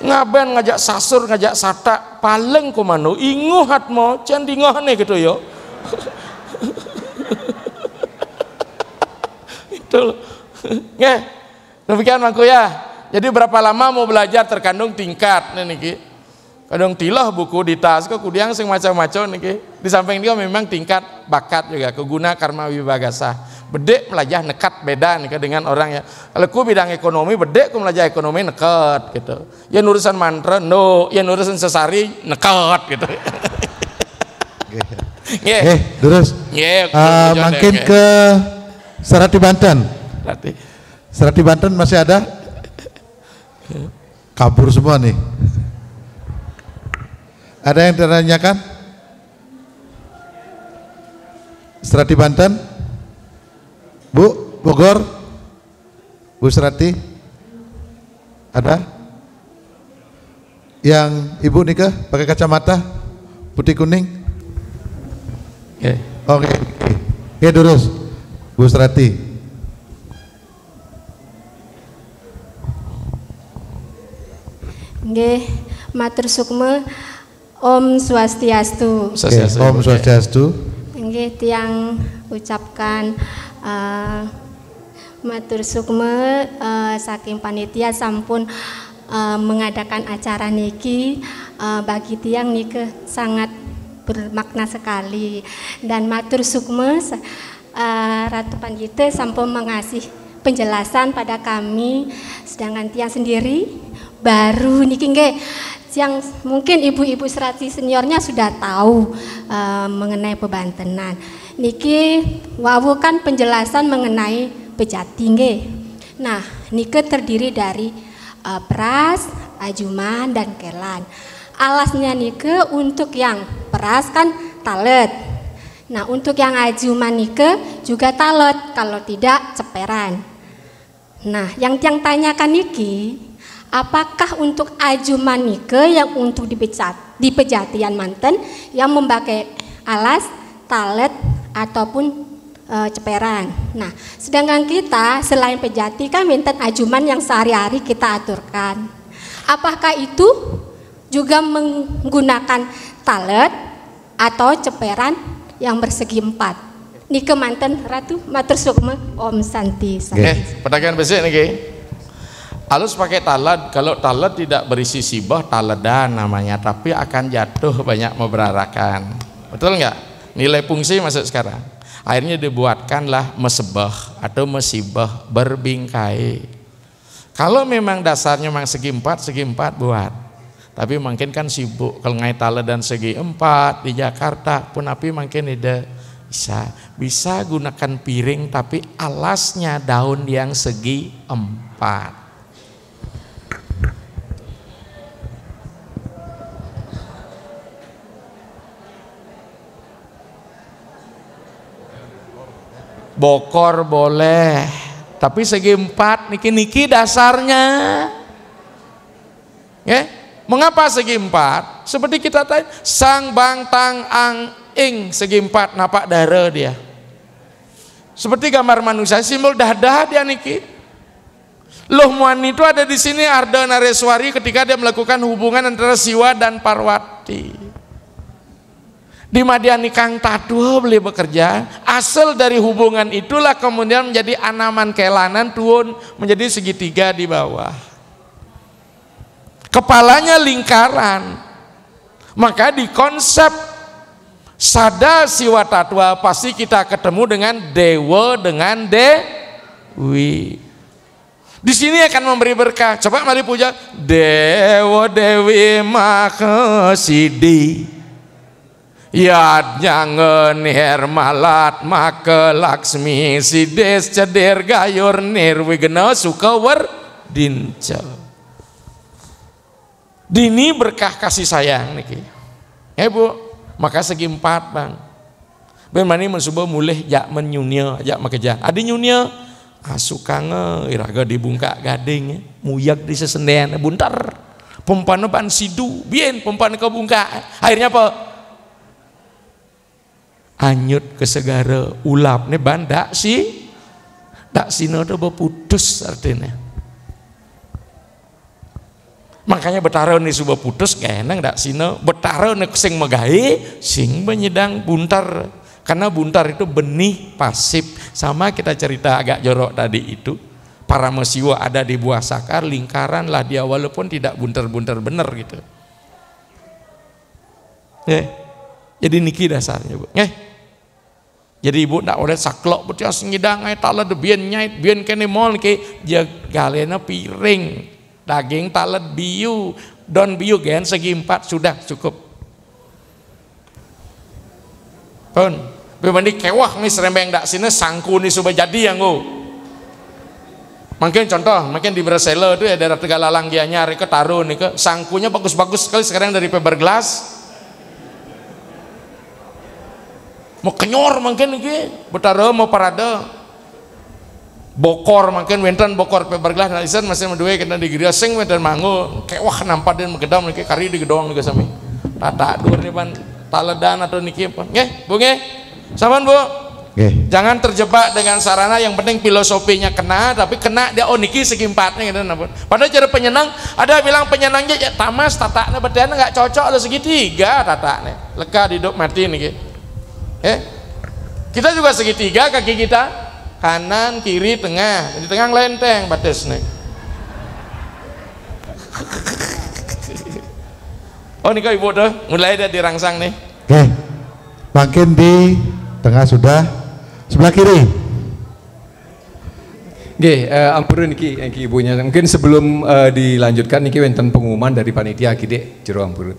Speaker 2: ngaben ngajak sasur ngajak Sata paling komando ingu hatmo cen nih gitu yo. itu Nggih. Demikian mangku ya jadi berapa lama mau belajar terkandung tingkat nih niki kadang tilah buku di tas kok kudiang sing macam-macam niki di samping dia memang tingkat bakat juga keguna karma wibagasa bedek melajah nekat beda nih dengan orang ya kalau ku bidang ekonomi bedek ku melajah ekonomi nekat gitu ya nurusan mantra no ya nurusan sesari nekat
Speaker 3: gitu Nggih. Eh, terus. Nggih. Uh, makin ke Serati Banten. Serati. Serati Banten masih ada? Kabur semua nih. Ada yang ditanyakan? Serati Banten? Bu Bogor? Bu Serati Ada? Yang ibu nikah pakai kacamata putih kuning? Oke. Okay. Oke. Okay. Oke, okay, Bu Serati
Speaker 7: Nggih, matur sukma Om Swastiastu. Okay. Om Swastiastu. Nggih tiang ucapkan uh, matur sukma uh, saking panitia sampun uh, mengadakan acara niki uh, bagi tiang niki sangat bermakna sekali dan matur sukma uh, Ratu panjite sampun mengasih penjelasan pada kami sedangkan tiang sendiri baru niki nggih yang mungkin ibu-ibu serasi seniornya sudah tahu uh, mengenai pebantenan. Niki wawu kan penjelasan mengenai pejati nge. Nah, nike terdiri dari uh, peras, ajuman dan kelan. Alasnya nike untuk yang peras kan talet. Nah, untuk yang ajuman nike juga talet, kalau tidak ceperan. Nah, yang yang tanyakan niki Apakah untuk aju manike yang untuk dipecat, di pejatian Manten yang memakai alas, talet ataupun e, ceperan. Nah, sedangkan kita selain pejati kan minta ajuman yang sehari-hari kita aturkan. Apakah itu juga menggunakan talet atau ceperan yang bersegi empat? Nike manten ratu matur sukma Om Santi. Santi. Eh,
Speaker 2: besok nih, niki. Halus pakai talad, kalau talad tidak berisi sibah, taladan namanya, tapi akan jatuh banyak memberarakan. Betul nggak? Nilai fungsi masuk sekarang. Akhirnya dibuatkanlah mesebah atau mesibah berbingkai. Kalau memang dasarnya memang segi empat, segi empat buat. Tapi mungkin kan sibuk kalau ngai taladan segi empat di Jakarta pun tapi mungkin tidak bisa bisa gunakan piring tapi alasnya daun yang segi empat bokor boleh tapi segi empat niki niki dasarnya ya mengapa segi empat seperti kita tanya sang bang tang ang ing segi empat napak dara dia seperti gambar manusia simbol dah dah dia niki Loh Muan itu ada di sini Arda Nareswari ketika dia melakukan hubungan antara Siwa dan Parwati. Di Madiani Kang Tatuh oh, beli bekerja. Asal dari hubungan itulah kemudian menjadi anaman kelanan tuun menjadi segitiga di bawah. Kepalanya lingkaran. Maka di konsep sada siwa tatwa pasti kita ketemu dengan dewa dengan dewi. Di sini akan memberi berkah. Coba mari puja dewa dewi makasidi. Yad nyangen hermalat maka laksmi si sides ceder gayur suka war dinca. Dini berkah kasih sayang niki. Ya bu, maka segi empat bang. Ben mani mulih jak menyunia jak makeja. Adi nyunia asukange ah, iraga dibungka gading ya. muyak di sesendian ya. buntar. Pempana ban sidu, bien pempana kebungka. Akhirnya apa? anyut ke segara ulap nih bandak si tak udah berputus artinya makanya betara nih sudah putus gak enak tak sini betara nih sing megahi sing menyedang buntar karena buntar itu benih pasif sama kita cerita agak jorok tadi itu para mesiwa ada di buah sakar lingkaran lah dia walaupun tidak buntar-buntar bener gitu eh jadi niki dasarnya bu eh jadi ibu tidak boleh saklok percaya sengidang ai tak lebih biar nyait biar kene mall ke dia ya galena piring daging tak biu don biu gen segi empat sudah cukup pun bermandi kewah nih serembeng tak sini sangku nih sudah jadi yang u. Mungkin contoh, mungkin di Brasil itu ya daerah Tegalalang dia nyari ke taruh nih ke sangkunya bagus-bagus sekali sekarang dari paper glass mau kenyor mungkin ki, betara mau parade bokor mungkin wenten bokor pebergelah nalisan masih mendue kena digeria sing wenten mangu kewah nampak dan megedam niki kari di gedong niki sami tata dur nih pan taledan atau niki apa nggih bu nggih saman bu nggih jangan terjebak dengan sarana yang penting filosofinya kena tapi kena dia oh niki segi empatnya gitu nampun padahal cara penyenang ada bilang penyenangnya ya tamas tataknya berdiana nggak cocok lo segitiga tataknya leka hidup mati niki Eh, kita juga segitiga kaki kita kanan kiri tengah di tengah lenteng batas nih oh nih kau ibu tuh mulai dia
Speaker 3: dirangsang nih oke makin di tengah sudah sebelah kiri
Speaker 8: Oke, uh, eh, ampun niki, niki eh, ibunya. Mungkin sebelum uh, dilanjutkan niki wenten pengumuman dari panitia kide jero ampun.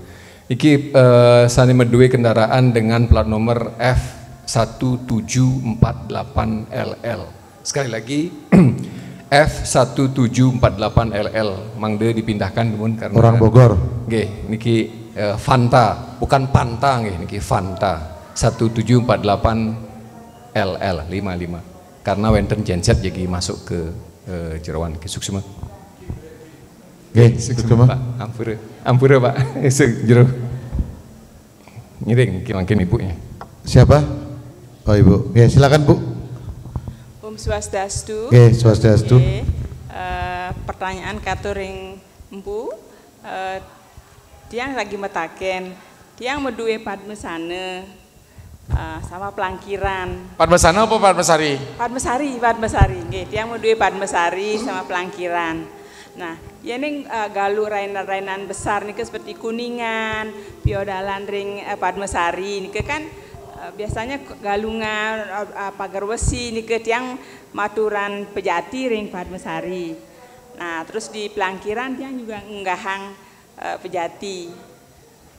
Speaker 8: Iki uh, sani medue kendaraan dengan plat nomor F1748LL. Sekali lagi F1748LL mangde dipindahkan dimun karena orang Bogor. Nggih, niki uh, Fanta, bukan Panta nggih, niki Fanta. 1748 LL 55 karena wenten genset jadi masuk ke uh, eh, jeroan ke
Speaker 6: Nggih, sugeng Pak. Ampura. Ampura, Pak. Jero. Ngiring mungkin Ibu ya.
Speaker 3: Siapa? Oh, Ibu.
Speaker 6: ya silakan Bu.
Speaker 5: Om Swastiastu. Nggih, Swastiastu. Nggih. Eh, pertanyaan katuring ring bu, eh, tiang lagi metaken, tiang medue padmesane Uh, sama pelangkiran.
Speaker 2: Padmasana apa Padmesari.
Speaker 5: Padmesari, padmesari, Nggih, tiang medue padmesari sama pelangkiran. Nah, ya ini uh, eh, galu rainan-rainan besar nih ke seperti Kuningan, Piodalan Ring eh, Padmasari nih kan uh, biasanya galungan uh, pagar besi nih ke tiang maturan pejati ring Padmasari. Nah terus di pelangkiran dia juga nggahang uh, pejati.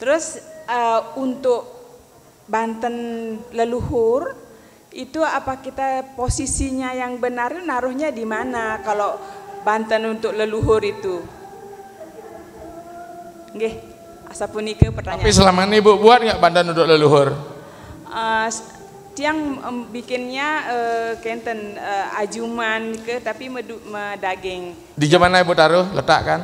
Speaker 5: Terus uh, untuk Banten leluhur itu apa kita posisinya yang benar naruhnya di mana kalau Banten untuk leluhur itu. Nggih, asa punika pertanyaan. Tapi selama ini Ibu buat nggak
Speaker 2: Banten untuk leluhur?
Speaker 5: Uh, tiang um, bikinnya uh, kenten uh, ajuman ke tapi medu, daging.
Speaker 2: Di zaman Ibu taruh letak kan?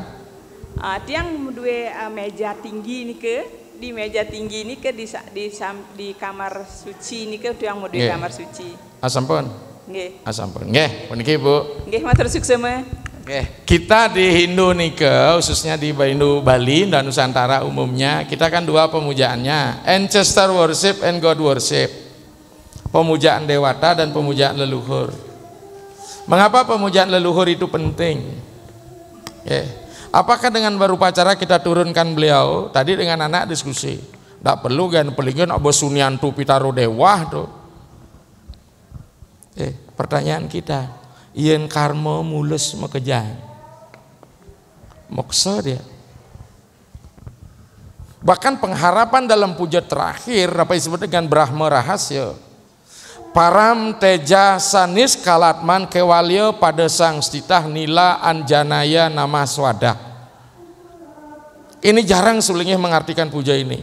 Speaker 5: Uh, tiang dua uh, meja tinggi ini ke di meja tinggi ini ke di di, di, di kamar suci ini ke tiang mau di yeah. kamar suci. Ah, pun Nggih.
Speaker 2: Asam pedas. Nggih, puniki Bu.
Speaker 5: Nggih, matur suksema. Nggih,
Speaker 2: kita di Hindu nika, khususnya di Hindu Bali dan Nusantara umumnya, kita kan dua pemujaannya, ancestor worship and god worship. Pemujaan dewata dan pemujaan leluhur. Mengapa pemujaan leluhur itu penting? Oke. Apakah dengan berupacara kita turunkan beliau? Tadi dengan anak diskusi. Tak perlu kan pelingin abos suniantu pitaro dewah tuh Eh, pertanyaan kita, yen karma mulus mekejahan. Moksa dia. Bahkan pengharapan dalam puja terakhir apa disebut dengan Brahma rahasia. Param teja sanis kalatman kewalio pada sang stitah nila anjanaya nama swada. Ini jarang sulingnya mengartikan puja ini.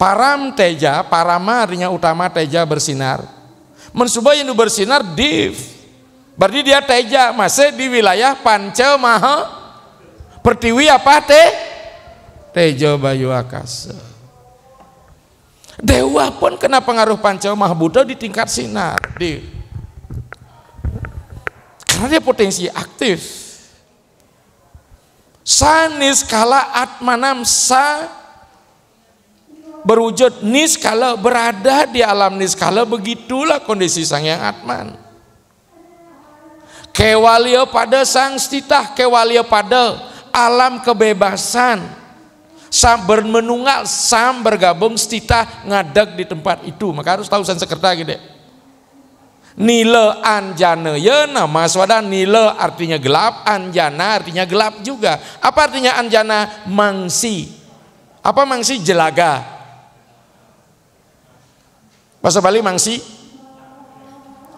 Speaker 2: Param teja, parama artinya utama teja bersinar mensubai nu bersinar di berarti dia teja masih di wilayah pancel maha pertiwi apa teh tejo bayu akasa dewa pun kena pengaruh pancel maha buddha di tingkat sinar di karena dia potensi aktif sanis kala sa berwujud niskala berada di alam niskala begitulah kondisi sang yang atman kewalia pada sang stitah kewalia pada alam kebebasan sam bermenungal sam bergabung stitah ngadeg di tempat itu maka harus tahu sekerta gitu Nile anjana ya nama swada nile artinya gelap anjana artinya gelap juga apa artinya anjana mangsi apa mangsi jelaga Bahasa Bali mangsi.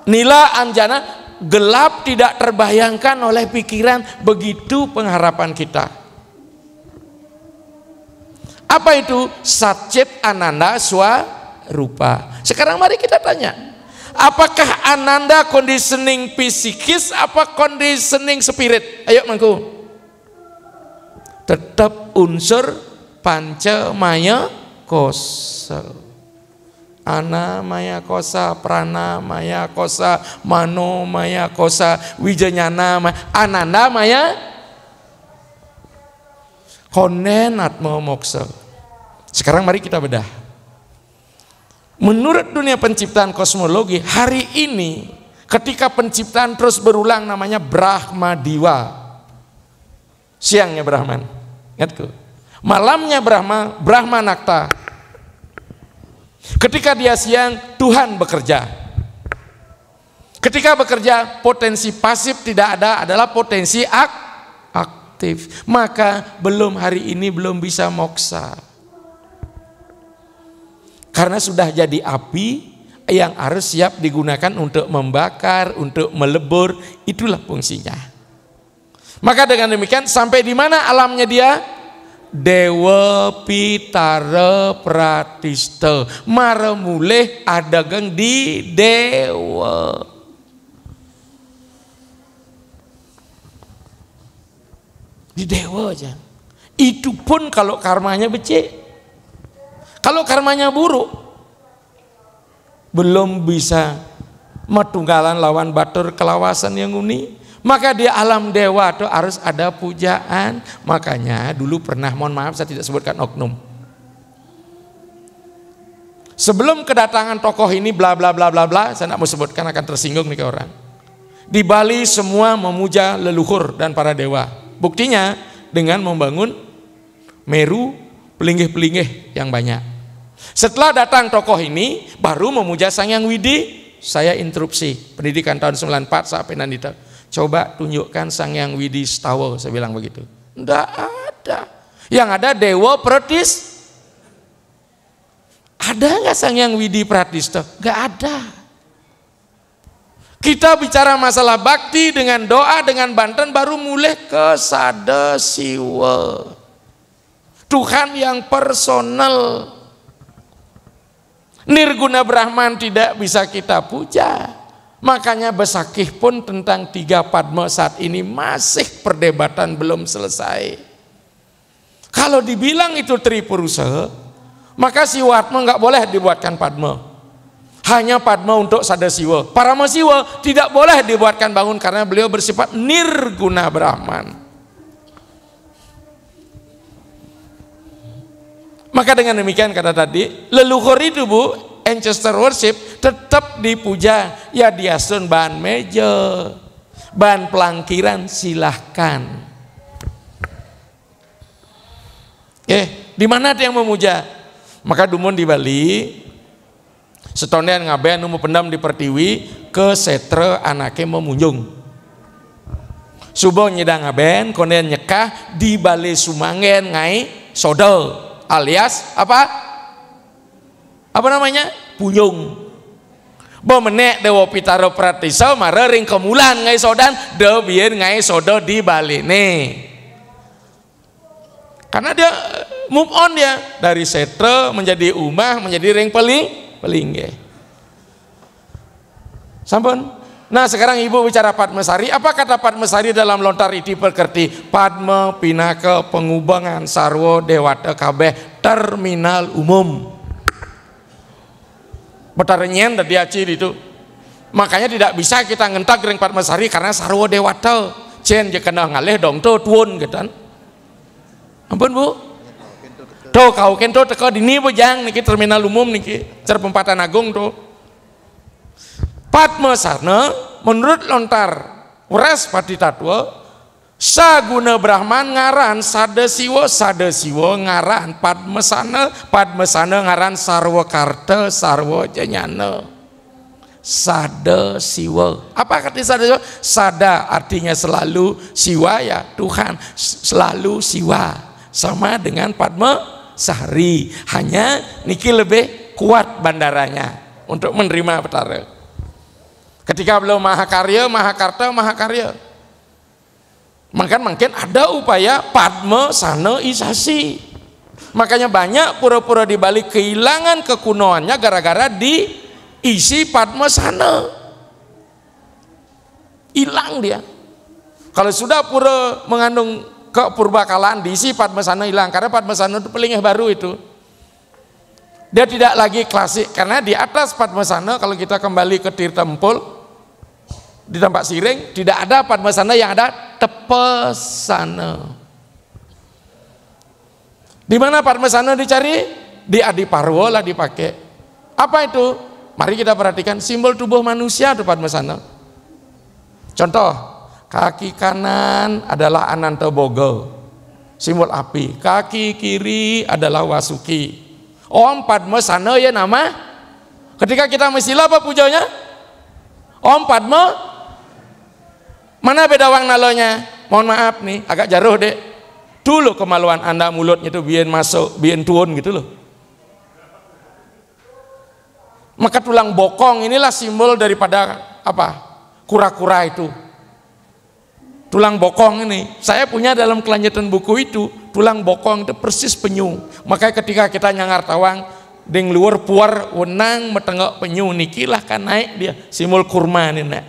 Speaker 2: Nila anjana gelap tidak terbayangkan oleh pikiran begitu pengharapan kita. Apa itu sacit ananda rupa? Sekarang mari kita tanya. Apakah ananda conditioning psikis apa conditioning spirit? Ayo mangku. Tetap unsur maya kosel. Ana maya kosa, prana maya kosa, mano maya kosa, wijanyana maya, ananda maya. Konenat mau Sekarang mari kita bedah. Menurut dunia penciptaan kosmologi, hari ini ketika penciptaan terus berulang namanya Brahma Diwa. Siangnya Brahman. Ingatku. Malamnya Brahma, Brahma Nakta. Ketika dia siang, Tuhan bekerja. Ketika bekerja, potensi pasif tidak ada adalah potensi ak aktif. Maka belum hari ini belum bisa moksa. Karena sudah jadi api yang harus siap digunakan untuk membakar, untuk melebur, itulah fungsinya. Maka dengan demikian sampai di mana alamnya dia? Dewa pitare Pratista mare mulih di dewa di dewa aja itu pun kalau karmanya becek kalau karmanya buruk belum bisa matunggalan lawan batur kelawasan yang unik maka di alam dewa itu harus ada pujaan. Makanya dulu pernah, mohon maaf saya tidak sebutkan oknum. Sebelum kedatangan tokoh ini bla bla bla bla bla, saya tidak mau sebutkan akan tersinggung nih ke orang. Di Bali semua memuja leluhur dan para dewa. Buktinya dengan membangun Meru, pelinggih-pelinggih yang banyak. Setelah datang tokoh ini, baru memuja Sang Yang Widi, saya interupsi pendidikan tahun 94 sampai nanti Coba tunjukkan Sang Yang Widistawa, saya bilang begitu. Tidak ada. Yang ada Dewa Pratis. Ada nggak Sang Yang Widi Pratista? Nggak ada. Kita bicara masalah bakti dengan doa, dengan banten, baru mulai ke siwa. Tuhan yang personal. Nirguna Brahman tidak bisa kita puja. Makanya Besakih pun tentang tiga Padma saat ini masih perdebatan belum selesai. Kalau dibilang itu Tripurusa, maka si Siwatma nggak boleh dibuatkan Padma. Hanya Padma untuk Siwa. Para Masiwa tidak boleh dibuatkan bangun karena beliau bersifat nirguna Brahman. Maka dengan demikian kata tadi, leluhur itu bu Ancestor worship tetap dipuja ya diasun bahan meja bahan pelangkiran silahkan Eh, di mana ada yang memuja maka dumun di Bali setonian ngaben numu pendam di pertiwi ke setre anaknya memunjung subuh nyedang ngaben konen nyekah di Bali sumangen ngai sodel alias apa apa namanya puyung menek dewa pitaro pratiso mara ring kemulan ngai sodan de biar ngai sodo di Bali nih karena dia eh, move on ya dari setre menjadi umah menjadi ring peling peling ya sampun Nah sekarang ibu bicara Padmasari, apa kata Padmasari dalam lontar iti perkerti? Padma pinaka pengubangan sarwo dewata kabeh terminal umum. Pedarenyen dari aji itu. Makanya tidak bisa kita ngentak gering mesari karena sarwo dewata. Jen je ya kena ngalih dong tuh tuun gitu. Kan. Ampun bu. Tuh kau kento teko dini bujang niki terminal umum niki cerpempatan agung tuh. Padmasarna menurut lontar Wres Pati Tatwa Saguna Brahman ngaran sade siwo sade siwo ngaran padmesana padmesana ngaran sarwo karte sarwo jenyane sade siwo apa arti sade siwo sada artinya selalu siwa ya Tuhan selalu siwa sama dengan padme sehari hanya niki lebih kuat bandaranya untuk menerima petara ketika belum mahakarya mahakarta mahakarya maka makin ada upaya Padme Sanoisasi. Makanya banyak pura-pura di Bali kehilangan kekunoannya gara-gara diisi Padme Sana. Hilang dia. Kalau sudah pura mengandung ke kalaan diisi Padme Sana hilang karena Padme Sana itu pelingih baru itu. Dia tidak lagi klasik karena di atas padme sana kalau kita kembali ke Tirta di tempat siring tidak ada sana yang ada tepesana. Di mana sana dicari? Di Adiparwo lah dipakai. Apa itu? Mari kita perhatikan simbol tubuh manusia itu sana Contoh, kaki kanan adalah Ananta Bogo, simbol api. Kaki kiri adalah Wasuki. Om sana ya nama. Ketika kita mesti apa pujanya? Om Padma Mana beda wang nalonya? Mohon maaf nih, agak jaruh dek. Dulu kemaluan anda mulutnya itu biar masuk, biar tuun gitu loh. Maka tulang bokong inilah simbol daripada apa? Kura-kura itu. Tulang bokong ini, saya punya dalam kelanjutan buku itu, tulang bokong itu persis penyu. Makanya ketika kita nyangar tawang, ding luar puar wenang metengok penyu nikilah kan naik dia simbol kurma nih nak.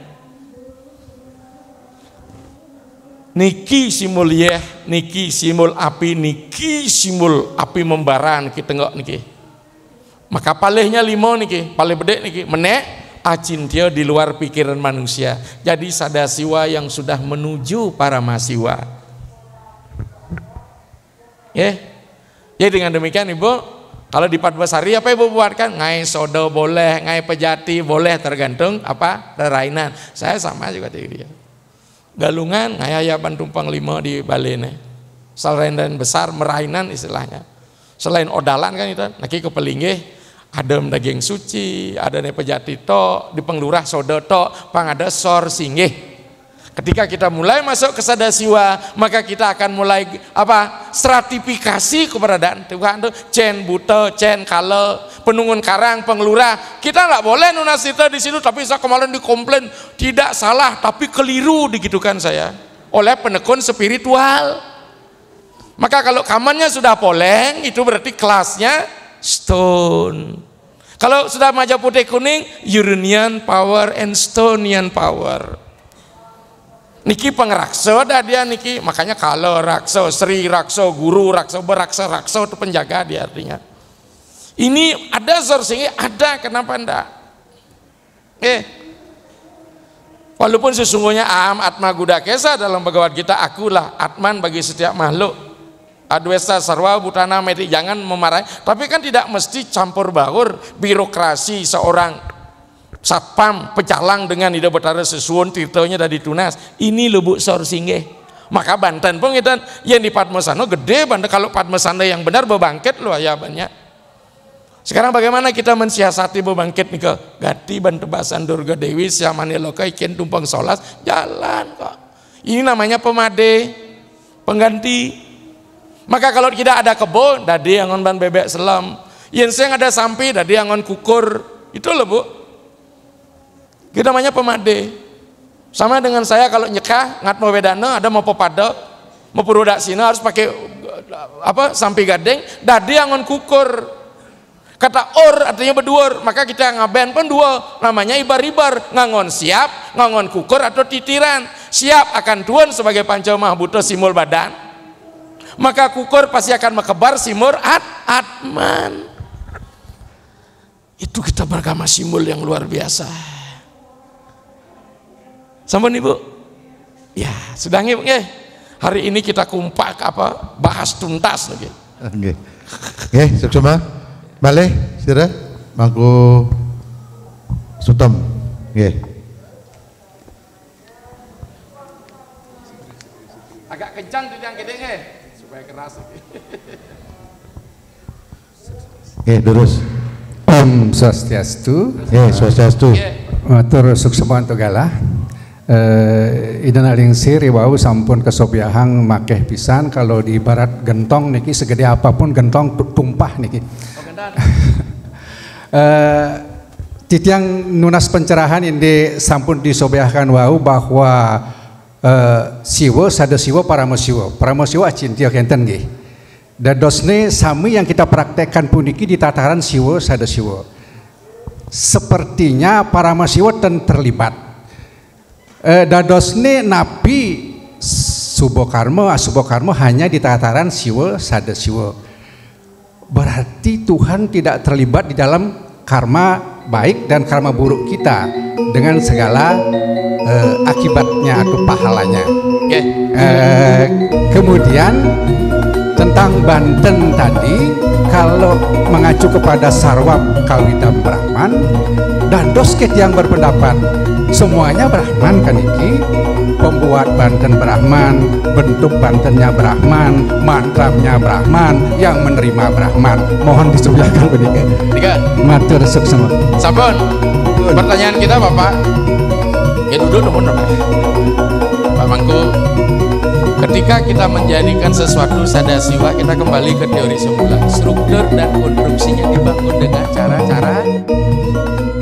Speaker 2: niki simul ya, niki simul api niki simul api membaran kita tengok niki maka palehnya limo niki paleh bedek niki menek acintio di luar pikiran manusia jadi sadasiwa yang sudah menuju para masiwa ya yeah. jadi dengan demikian ibu kalau di Padbasari apa ibu buatkan ngai sodo boleh ngai pejati boleh tergantung apa Terainan. saya sama juga tadi dia Galungan ngayaya bantumpang lima di Balene. selain besar merainan istilahnya. Selain odalan kan itu, naki kepelinggih ada daging suci, ada pejati to, di penglurah sodo to, pangada sor singgih Ketika kita mulai masuk ke siwa, maka kita akan mulai apa? stratifikasi keberadaan Tuhan itu cen buta, cen kale, penungun karang, pengelurah. Kita nggak boleh nunas itu di situ tapi saya kemarin dikomplain tidak salah tapi keliru digitukan saya oleh penekun spiritual. Maka kalau kamannya sudah poleng itu berarti kelasnya stone. Kalau sudah maja putih kuning, uranian power and stonian power. Niki pengrakso dah dia niki makanya kalau rakso Sri rakso guru rakso berakso rakso itu penjaga dia artinya ini ada sorsingi ada kenapa ndak eh walaupun sesungguhnya am atma guda kesa dalam Bhagavad kita akulah atman bagi setiap makhluk adwesa sarwa butana meti jangan memarahi tapi kan tidak mesti campur baur birokrasi seorang satpam pecalang dengan ida betara sesuun tirtonya dari tunas ini lubuk sor singgeh maka banten pengitan yang di Padmasana gede banget kalau Padmasana yang benar bebangkit lu ya banyak sekarang bagaimana kita mensiasati bebangkit nih ke gati bantebasan Durga Dewi siamani loka ikin tumpeng solas jalan kok ini namanya pemade pengganti maka kalau tidak ada kebo dadi ngon ban bebek selam yang ada sampi dadi yang kukur itu loh bu kita gitu namanya pemade. Sama dengan saya kalau nyekah ngat mau bedana ada mau pepadel, mau purudak sini harus pakai apa sampai gading dadi angon kukur kata or artinya berdua, maka kita ngaben pun dua namanya ibar-ibar ngangon siap ngangon kukur atau titiran siap akan tuan sebagai panca mahbuto simul badan maka kukur pasti akan mekebar simur at atman itu kita beragama simul yang luar biasa Sampun Ibu? Ya, sedang nggih. Hari ini kita kumpak apa? Bahas tuntas nggih.
Speaker 3: Nggih. Nggih, sedema. Bali, sira mangku sutem. Nggih.
Speaker 2: Agak kencang tuh yang gede supaya keras.
Speaker 3: Nggih, terus.
Speaker 8: Om Swastiastu. Nggih, Swastiastu. Matur sukseman tunggalah eh, Siri ya wau sampun kesobiahang makeh pisan kalau di barat gentong niki segede apapun gentong tumpah niki. Oh, eh, yang nunas pencerahan ini sampun disobiahkan wau bahwa siwo eh, siwa sada para musiwo para mesiwa cintia kenten gih. Dan dosne sami yang kita praktekkan puniki di tataran siwo sada siwo. Sepertinya para musiwo ten terlibat Eh, e, nabi subokarma subokarma hanya di tataran siwa sada siwa berarti Tuhan tidak terlibat di dalam karma baik dan karma buruk kita dengan segala eh, akibatnya atau pahalanya okay. Eh, kemudian tentang Banten tadi kalau mengacu kepada Sarwam Kawita Brahman dan Dosket yang berpendapat semuanya Brahman kan ini pembuat Banten Brahman bentuk Bantennya Brahman mantramnya Brahman yang menerima Brahman mohon disebutkan begini. tiga matur suksema sabun
Speaker 2: pertanyaan kita Bapak ya duduk nomor Pak Mangku Ketika kita menjadikan sesuatu siwa, kita kembali ke teori semula. Struktur dan konstruksinya dibangun dengan
Speaker 1: cara-cara